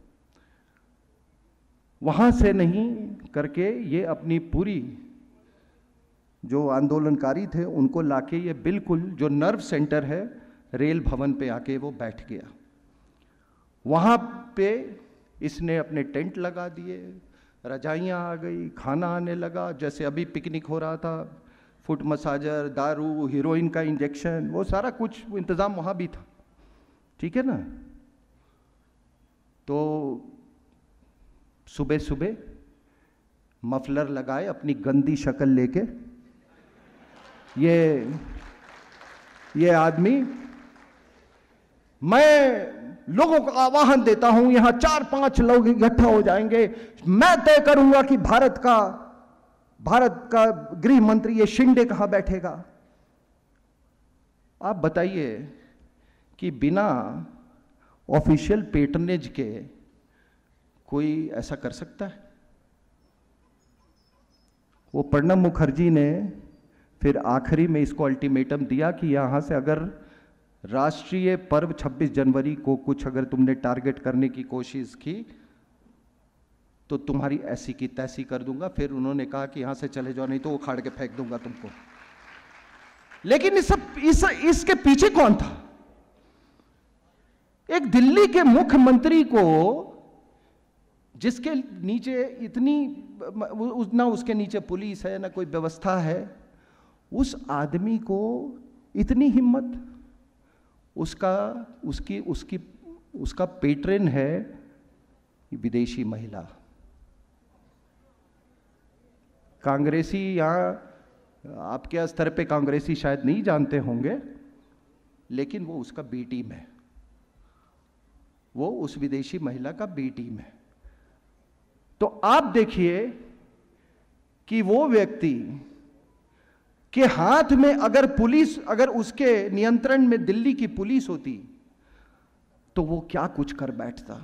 वहाँ से नहीं करके ये अपनी पूरी जो आंदोलनकारी थे उनको लाके ये बिल्कुल जो नर्व सेंटर है रेल भवन पे आके वो बैठ गया वहाँ पे इसने अपने टेंट लगा दिए रजाइयाँ आ गई खाना आने लगा जैसे अभी पिकनिक हो रहा था फुट मसाजर दारू हीरोइन का इंजेक्शन वो सारा कुछ इंतज़ाम वहाँ भी था ठीक है ना तो सुबह सुबह मफलर लगाए अपनी गंदी शक्ल लेके ये ये आदमी मैं लोगों को आवाहन देता हूं यहां चार पांच लोग इकट्ठा हो जाएंगे मैं तय करूंगा कि भारत का भारत का गृह मंत्री ये शिंडे कहां बैठेगा आप बताइए कि बिना ऑफिशियल पेटनेज के कोई ऐसा कर सकता है वो प्रणब मुखर्जी ने फिर आखिरी में इसको अल्टीमेटम दिया कि यहां से अगर राष्ट्रीय पर्व 26 जनवरी को कुछ अगर तुमने टारगेट करने की कोशिश की तो तुम्हारी ऐसी की तैसी कर दूंगा फिर उन्होंने कहा कि यहां से चले जाओ नहीं तो वो खाड़ के फेंक दूंगा तुमको लेकिन इस, इस इसके पीछे कौन था एक दिल्ली के मुख्यमंत्री को जिसके नीचे इतनी ना उसके नीचे पुलिस है ना कोई व्यवस्था है उस आदमी को इतनी हिम्मत उसका उसकी उसकी उसका पेट्रन है विदेशी महिला कांग्रेसी यहाँ आपके स्तर पे कांग्रेसी शायद नहीं जानते होंगे लेकिन वो उसका बी टीम है वो उस विदेशी महिला का बी टीम है तो आप देखिए कि वो व्यक्ति के हाथ में अगर पुलिस अगर उसके नियंत्रण में दिल्ली की पुलिस होती तो वो क्या कुछ कर बैठता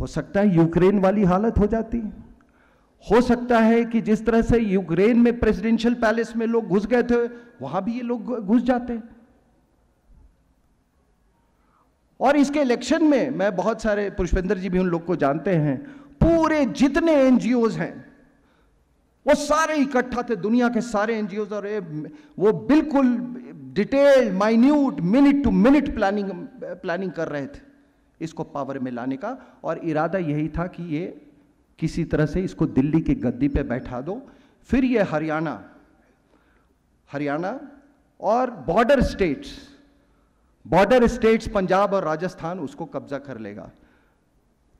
हो सकता है यूक्रेन वाली हालत हो जाती हो सकता है कि जिस तरह से यूक्रेन में प्रेसिडेंशियल पैलेस में लोग घुस गए थे वहां भी ये लोग घुस जाते और इसके इलेक्शन में मैं बहुत सारे पुष्पेंद्र जी भी उन लोग को जानते हैं पूरे जितने एनजीओज हैं वो सारे इकट्ठा थे दुनिया के सारे एनजीओज और वो बिल्कुल detail minute minute to minute planning planning कर रहे थे इसको पावर में लाने का और इरादा यही था कि ये किसी तरह से इसको दिल्ली की गद्दी पे बैठा दो फिर ये हरियाणा हरियाणा और border states border states Punjab और राजस्थान उसको कब्जा कर लेगा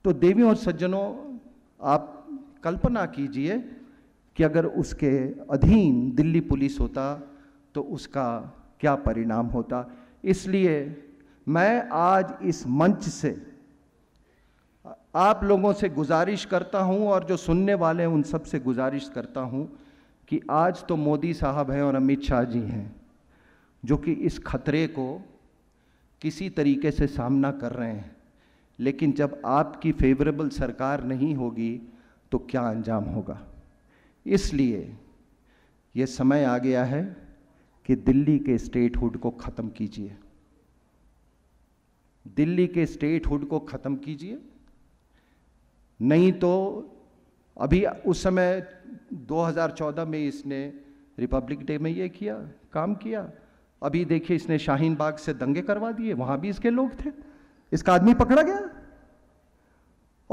तो देवियों और सज्जनों आप कल्पना कीजिए कि अगर उसके अधीन दिल्ली पुलिस होता तो उसका क्या परिणाम होता इसलिए मैं आज इस मंच से आप लोगों से गुजारिश करता हूं और जो सुनने वाले हैं उन सब से गुजारिश करता हूं कि आज तो मोदी साहब हैं और अमित शाह जी हैं जो कि इस खतरे को किसी तरीके से सामना कर रहे हैं लेकिन जब आपकी फेवरेबल सरकार नहीं होगी तो क्या अंजाम होगा इसलिए ये समय आ गया है कि दिल्ली के स्टेटहुड को ख़त्म कीजिए दिल्ली के स्टेटहुड को ख़त्म कीजिए नहीं तो अभी उस समय 2014 में इसने रिपब्लिक डे में ये किया काम किया अभी देखिए इसने शाहीन बाग से दंगे करवा दिए वहाँ भी इसके लोग थे इसका आदमी पकड़ा गया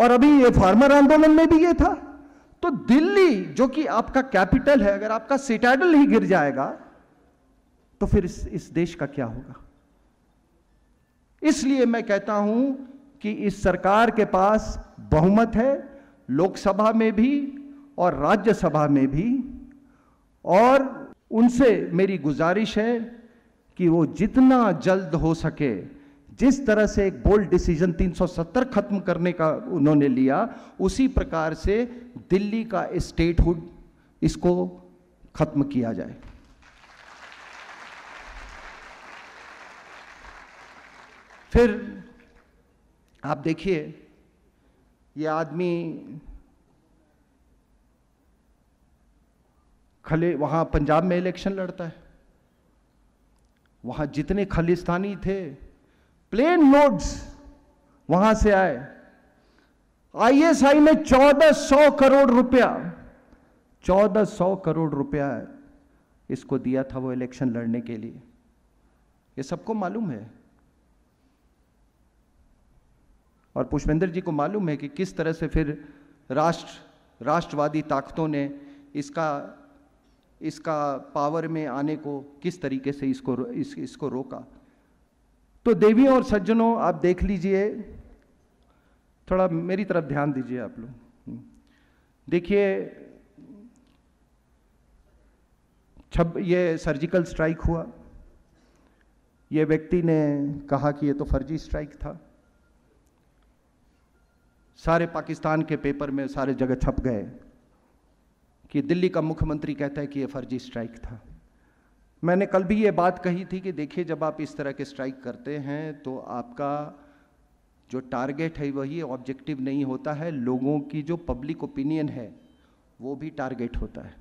और अभी ये फार्मर आंदोलन में भी ये था तो दिल्ली जो कि आपका कैपिटल है अगर आपका सिटाडल ही गिर जाएगा तो फिर इस, इस देश का क्या होगा इसलिए मैं कहता हूं कि इस सरकार के पास बहुमत है लोकसभा में भी और राज्यसभा में भी और उनसे मेरी गुजारिश है कि वो जितना जल्द हो सके जिस तरह से एक बोल्ड डिसीजन 370 खत्म करने का उन्होंने लिया उसी प्रकार से दिल्ली का स्टेटहुड इसको खत्म किया जाए फिर आप देखिए ये आदमी खले वहां पंजाब में इलेक्शन लड़ता है वहां जितने खालिस्तानी थे प्लेन लोड्स वहां से आए आईएसआई में 1400 करोड़ रुपया 1400 करोड़ रुपया इसको दिया था वो इलेक्शन लड़ने के लिए ये सबको मालूम है और पुष्पेंद्र जी को मालूम है कि किस तरह से फिर राष्ट्र राष्ट्रवादी ताकतों ने इसका इसका पावर में आने को किस तरीके से इसको इस, इसको रोका तो देवी और सज्जनों आप देख लीजिए थोड़ा मेरी तरफ ध्यान दीजिए आप लोग हम्म। देखिए छब ये सर्जिकल स्ट्राइक हुआ ये व्यक्ति ने कहा कि ये तो फर्जी स्ट्राइक था सारे पाकिस्तान के पेपर में सारे जगह छप गए कि दिल्ली का मुख्यमंत्री कहता है कि ये फर्जी स्ट्राइक था मैंने कल भी ये बात कही थी कि देखिए जब आप इस तरह के स्ट्राइक करते हैं तो आपका जो टारगेट है वही ऑब्जेक्टिव नहीं होता है लोगों की जो पब्लिक ओपिनियन है वो भी टारगेट होता है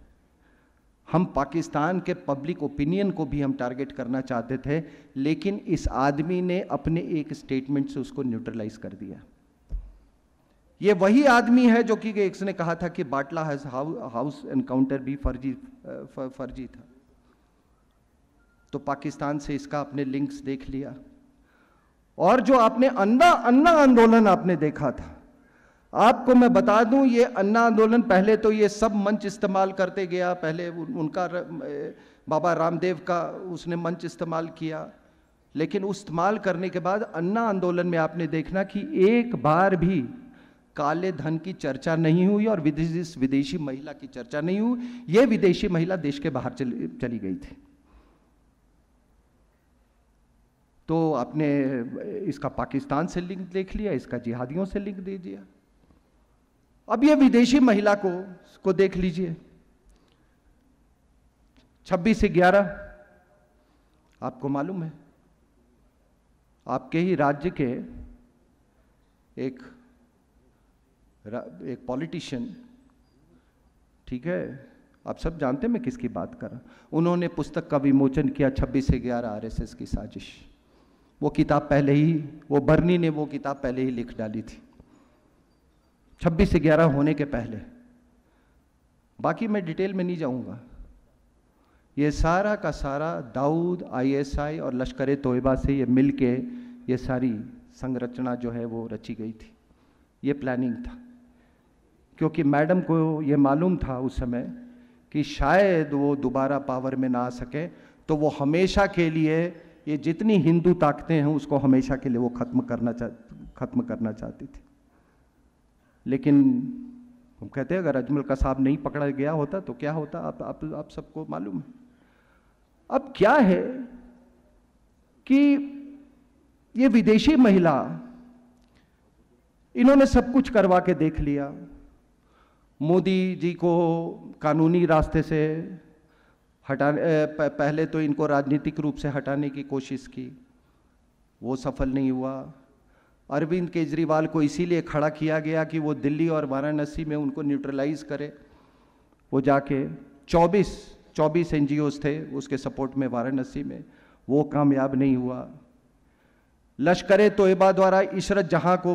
हम पाकिस्तान के पब्लिक ओपिनियन को भी हम टारगेट करना चाहते थे लेकिन इस आदमी ने अपने एक स्टेटमेंट से उसको न्यूट्रलाइज कर दिया ये वही आदमी है जो कि एक ने कहा था कि बाटला हाउस एनकाउंटर भी फर्जी फर्जी था तो पाकिस्तान से इसका आपने लिंक्स देख लिया और जो आपने अन्ना अन्ना आंदोलन आपने देखा था आपको मैं बता दूं ये अन्ना आंदोलन पहले तो ये सब मंच इस्तेमाल करते गया पहले उनका बाबा रामदेव का उसने मंच इस्तेमाल किया लेकिन उस इस्तेमाल करने के बाद अन्ना आंदोलन में आपने देखना कि एक बार भी काले धन की चर्चा नहीं हुई और विदेशी विदेशी महिला की चर्चा नहीं हुई ये विदेशी महिला देश के बाहर चली चली गई थी तो आपने इसका पाकिस्तान से लिंक देख लिया इसका जिहादियों से लिंक दे दिया अब ये विदेशी महिला को को देख लीजिए 26 से 11 आपको मालूम है आपके ही राज्य के एक एक पॉलिटिशियन ठीक है आप सब जानते हैं मैं किसकी बात कर रहा उन्होंने पुस्तक का विमोचन किया 26 से 11 आरएसएस की साजिश वो किताब पहले ही वो बर्नी ने वो किताब पहले ही लिख डाली थी छब्बीस से ग्यारह होने के पहले बाकी मैं डिटेल में नहीं जाऊंगा ये सारा का सारा दाऊद आईएसआई और लश्कर तोयबा से ये मिल के ये सारी संरचना जो है वो रची गई थी ये प्लानिंग था क्योंकि मैडम को ये मालूम था उस समय कि शायद वो दोबारा पावर में ना आ सके तो वो हमेशा के लिए ये जितनी हिंदू ताकतें हैं उसको हमेशा के लिए वो ख़त्म करना चाह ख़त्म करना चाहती थी लेकिन हम कहते हैं अगर अजमल कसाब नहीं पकड़ा गया होता तो क्या होता आप आप, आप सबको मालूम है अब क्या है कि ये विदेशी महिला इन्होंने सब कुछ करवा के देख लिया मोदी जी को कानूनी रास्ते से हटाने पहले तो इनको राजनीतिक रूप से हटाने की कोशिश की वो सफल नहीं हुआ अरविंद केजरीवाल को इसीलिए खड़ा किया गया कि वो दिल्ली और वाराणसी में उनको न्यूट्रलाइज करे वो जाके 24 24 एन थे उसके सपोर्ट में वाराणसी में वो कामयाब नहीं हुआ लश्कर तोयबा द्वारा इशरत जहां को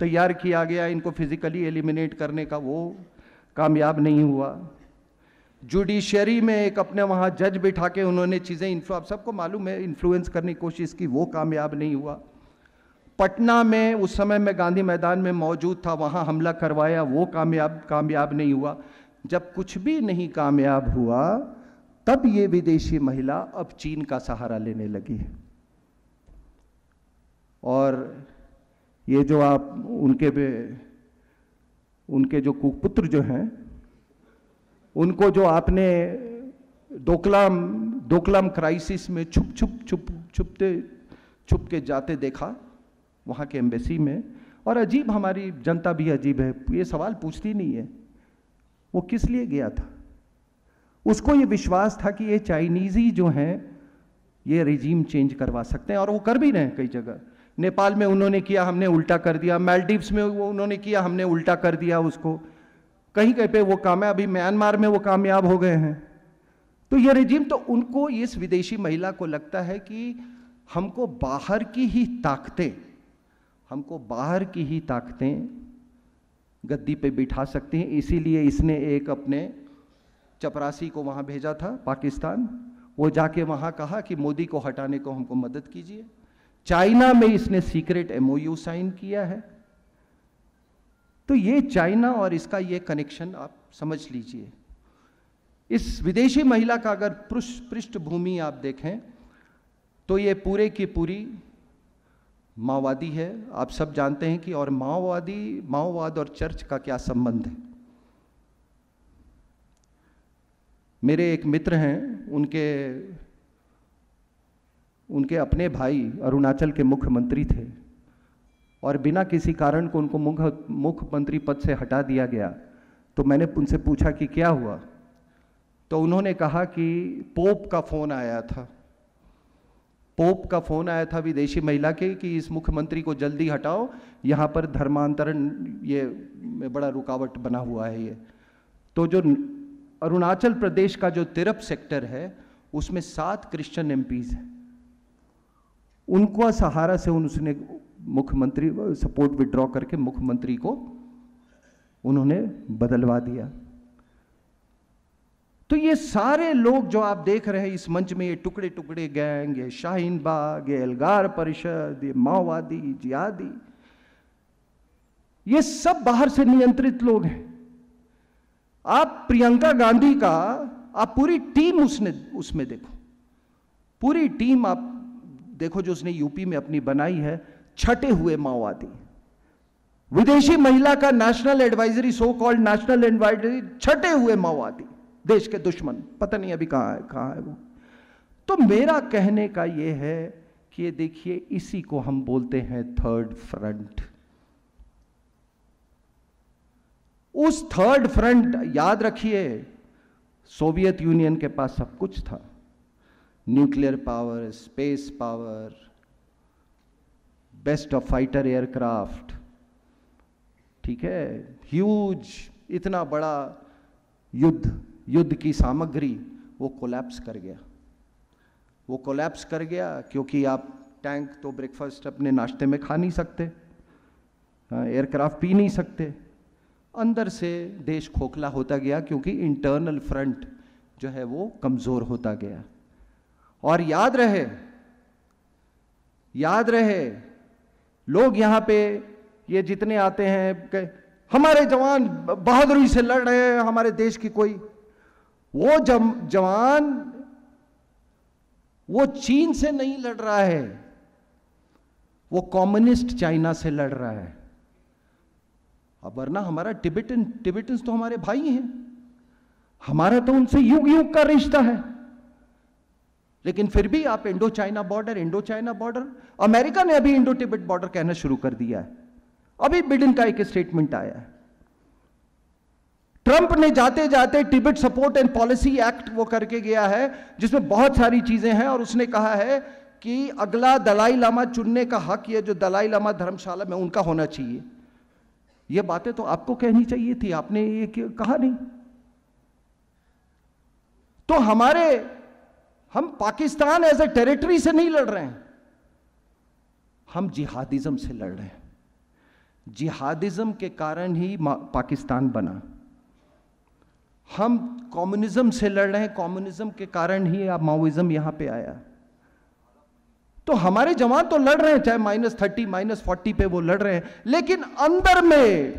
तैयार किया गया इनको फिज़िकली एलिमिनेट करने का वो कामयाब नहीं हुआ जुडिशरी में एक अपने वहाँ जज बिठा के उन्होंने चीज़ें इन्फ्लू आप सबको मालूम है इन्फ्लुएंस करने की कोशिश की वो कामयाब नहीं हुआ पटना में उस समय मैं गांधी मैदान में मौजूद था वहाँ हमला करवाया वो कामयाब कामयाब नहीं हुआ जब कुछ भी नहीं कामयाब हुआ तब ये विदेशी महिला अब चीन का सहारा लेने लगी और ये जो आप उनके उनके जो कुपुत्र जो हैं उनको जो आपने डोकलाम डोकलाम क्राइसिस में छुप छुप छुप छुपते छुप के जाते देखा वहाँ के एम्बेसी में और अजीब हमारी जनता भी अजीब है ये सवाल पूछती नहीं है वो किस लिए गया था उसको ये विश्वास था कि ये चाइनीज़ी जो हैं ये रिजीम चेंज करवा सकते हैं और वो कर भी रहे हैं कई जगह नेपाल में उन्होंने किया हमने उल्टा कर दिया मालदीव्स में वो उन्होंने किया हमने उल्टा कर दिया उसको कहीं कहीं पे वो कामयाब अभी म्यांमार में वो कामयाब हो गए हैं तो ये रिजीम तो उनको इस विदेशी महिला को लगता है कि हमको बाहर की ही ताकतें हमको बाहर की ही ताकतें गद्दी पे बिठा सकती हैं इसीलिए इसने एक अपने चपरासी को वहाँ भेजा था पाकिस्तान वो जाके वहाँ कहा कि मोदी को हटाने को हमको मदद कीजिए चाइना में इसने सीक्रेट एमओयू साइन किया है तो ये चाइना और इसका ये कनेक्शन आप समझ लीजिए इस विदेशी महिला का अगर पृष्ठभूमि आप देखें तो ये पूरे की पूरी माओवादी है आप सब जानते हैं कि और माओवादी माओवाद और चर्च का क्या संबंध है मेरे एक मित्र हैं उनके उनके अपने भाई अरुणाचल के मुख्यमंत्री थे और बिना किसी कारण को उनको मुख मुख्यमंत्री पद से हटा दिया गया तो मैंने उनसे पूछा कि क्या हुआ तो उन्होंने कहा कि पोप का फ़ोन आया था पोप का फ़ोन आया था विदेशी महिला के कि इस मुख्यमंत्री को जल्दी हटाओ यहाँ पर धर्मांतरण ये में बड़ा रुकावट बना हुआ है ये तो जो अरुणाचल प्रदेश का जो तिरप सेक्टर है उसमें सात क्रिश्चियन एमपीज हैं उनका सहारा से उसने मुख्यमंत्री सपोर्ट विड्रॉ करके मुख्यमंत्री को उन्होंने बदलवा दिया तो ये सारे लोग जो आप देख रहे हैं इस मंच में ये टुकड़े टुकड़े गैंग ये शाहीन बाग ये एलगार परिषद ये माओवादी जियादी ये सब बाहर से नियंत्रित लोग हैं आप प्रियंका गांधी का आप पूरी टीम उसने उसमें देखो पूरी टीम आप देखो जो उसने यूपी में अपनी बनाई है छठे हुए माओवादी विदेशी महिला का national advisory so called national advisory छठे हुए माओवादी देश के दुश्मन पता नहीं अभी कहां है कहां है वो तो मेरा कहने का ये है कि ये देखिए इसी को हम बोलते हैं थर्ड फ्रंट उस थर्ड फ्रंट याद रखिए सोवियत यूनियन के पास सब कुछ था nuclear power space power best of fighter aircraft ठीक है ह्यूज इतना बड़ा युद्ध युद्ध की सामग्री वो कोलैप्स कर गया वो कोलैप्स कर गया क्योंकि आप टैंक तो ब्रेकफास्ट अपने नाश्ते में खा नहीं सकते एयरक्राफ्ट हाँ, पी नहीं सकते अंदर से देश खोखला होता गया क्योंकि इंटरनल फ्रंट जो है वो कमज़ोर होता गया और याद रहे याद रहे लोग यहाँ पे ये जितने आते हैं हमारे जवान बहादुरी से लड़ रहे हैं हमारे देश की कोई वो जवान वो चीन से नहीं लड़ रहा है वो कम्युनिस्ट चाइना से लड़ रहा है अब वरना हमारा टिबेटन टिबेटन तो हमारे भाई हैं हमारा तो उनसे युग युग का रिश्ता है लेकिन फिर भी आप Indo China border Indo China border America ने अभी इंडो टिबेट बॉर्डर कहना शुरू कर दिया है अभी बिडेन का एक स्टेटमेंट आया है ट्रंप ने जाते जाते Tibet support and policy act वो करके गया है जिसमें बहुत सारी चीजें हैं और उसने कहा है कि अगला दलाई लामा चुनने का हक यह जो दलाई लामा धर्मशाला में उनका होना चाहिए यह बातें तो आपको कहनी चाहिए थी आपने ये कहा नहीं तो हमारे हम पाकिस्तान एज ए टेरिटरी से नहीं लड़ रहे हैं हम जिहादिज्म से लड़ रहे हैं जिहादिज्म के कारण ही पाकिस्तान बना हम कम्युनिज्म से लड़ रहे हैं कम्युनिज्म के कारण ही अब माओइज्म यहां पे आया तो हमारे जवान तो लड़ रहे हैं चाहे माइनस थर्टी माइनस फोर्टी पे वो लड़ रहे हैं लेकिन अंदर में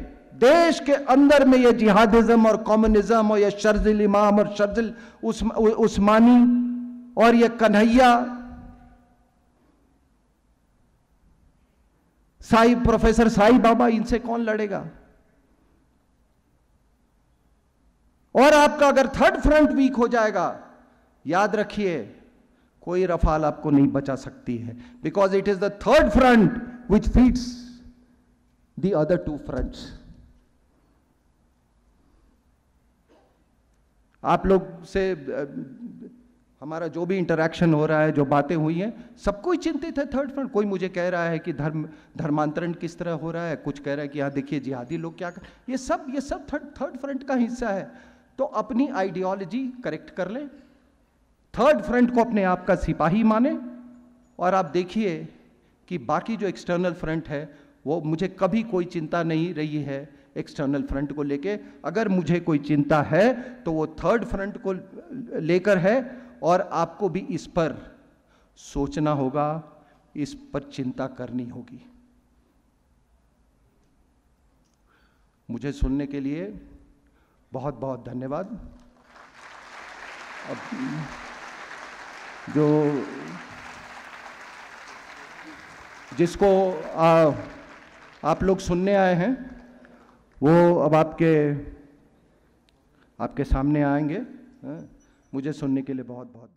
देश के अंदर में ये जिहादिज्म और कम्युनिज्म और ये शर्जिल इमाम और शर्जिल उस्मानी और यह कन्हैया साई प्रोफेसर साई बाबा इनसे कौन लड़ेगा और आपका अगर थर्ड फ्रंट वीक हो जाएगा याद रखिए कोई रफाल आपको नहीं बचा सकती है because it is the third front which feeds the other two fronts. आप लोग से हमारा जो भी इंटरेक्शन हो रहा है जो बातें हुई हैं सब कोई चिंतित है थर्ड फ्रंट कोई मुझे कह रहा है कि धर्म धर्मांतरण किस तरह हो रहा है कुछ कह रहा है कि यहाँ देखिए जिहादी लोग क्या कर ये सब ये सब थर्ड थर्ड फ्रंट का हिस्सा है तो अपनी आइडियोलॉजी करेक्ट कर लें थर्ड फ्रंट को अपने आप का सिपाही माने और आप देखिए कि बाकी जो एक्सटर्नल फ्रंट है वो मुझे कभी कोई चिंता नहीं रही है एक्सटर्नल फ्रंट को लेके अगर मुझे कोई चिंता है तो वो थर्ड फ्रंट को लेकर है और आपको भी इस पर सोचना होगा इस पर चिंता करनी होगी मुझे सुनने के लिए बहुत बहुत धन्यवाद अब जो जिसको आ, आप लोग सुनने आए हैं वो अब आपके आपके सामने आएंगे है? हाँ। मुझे सुनने के लिए बहुत बहुत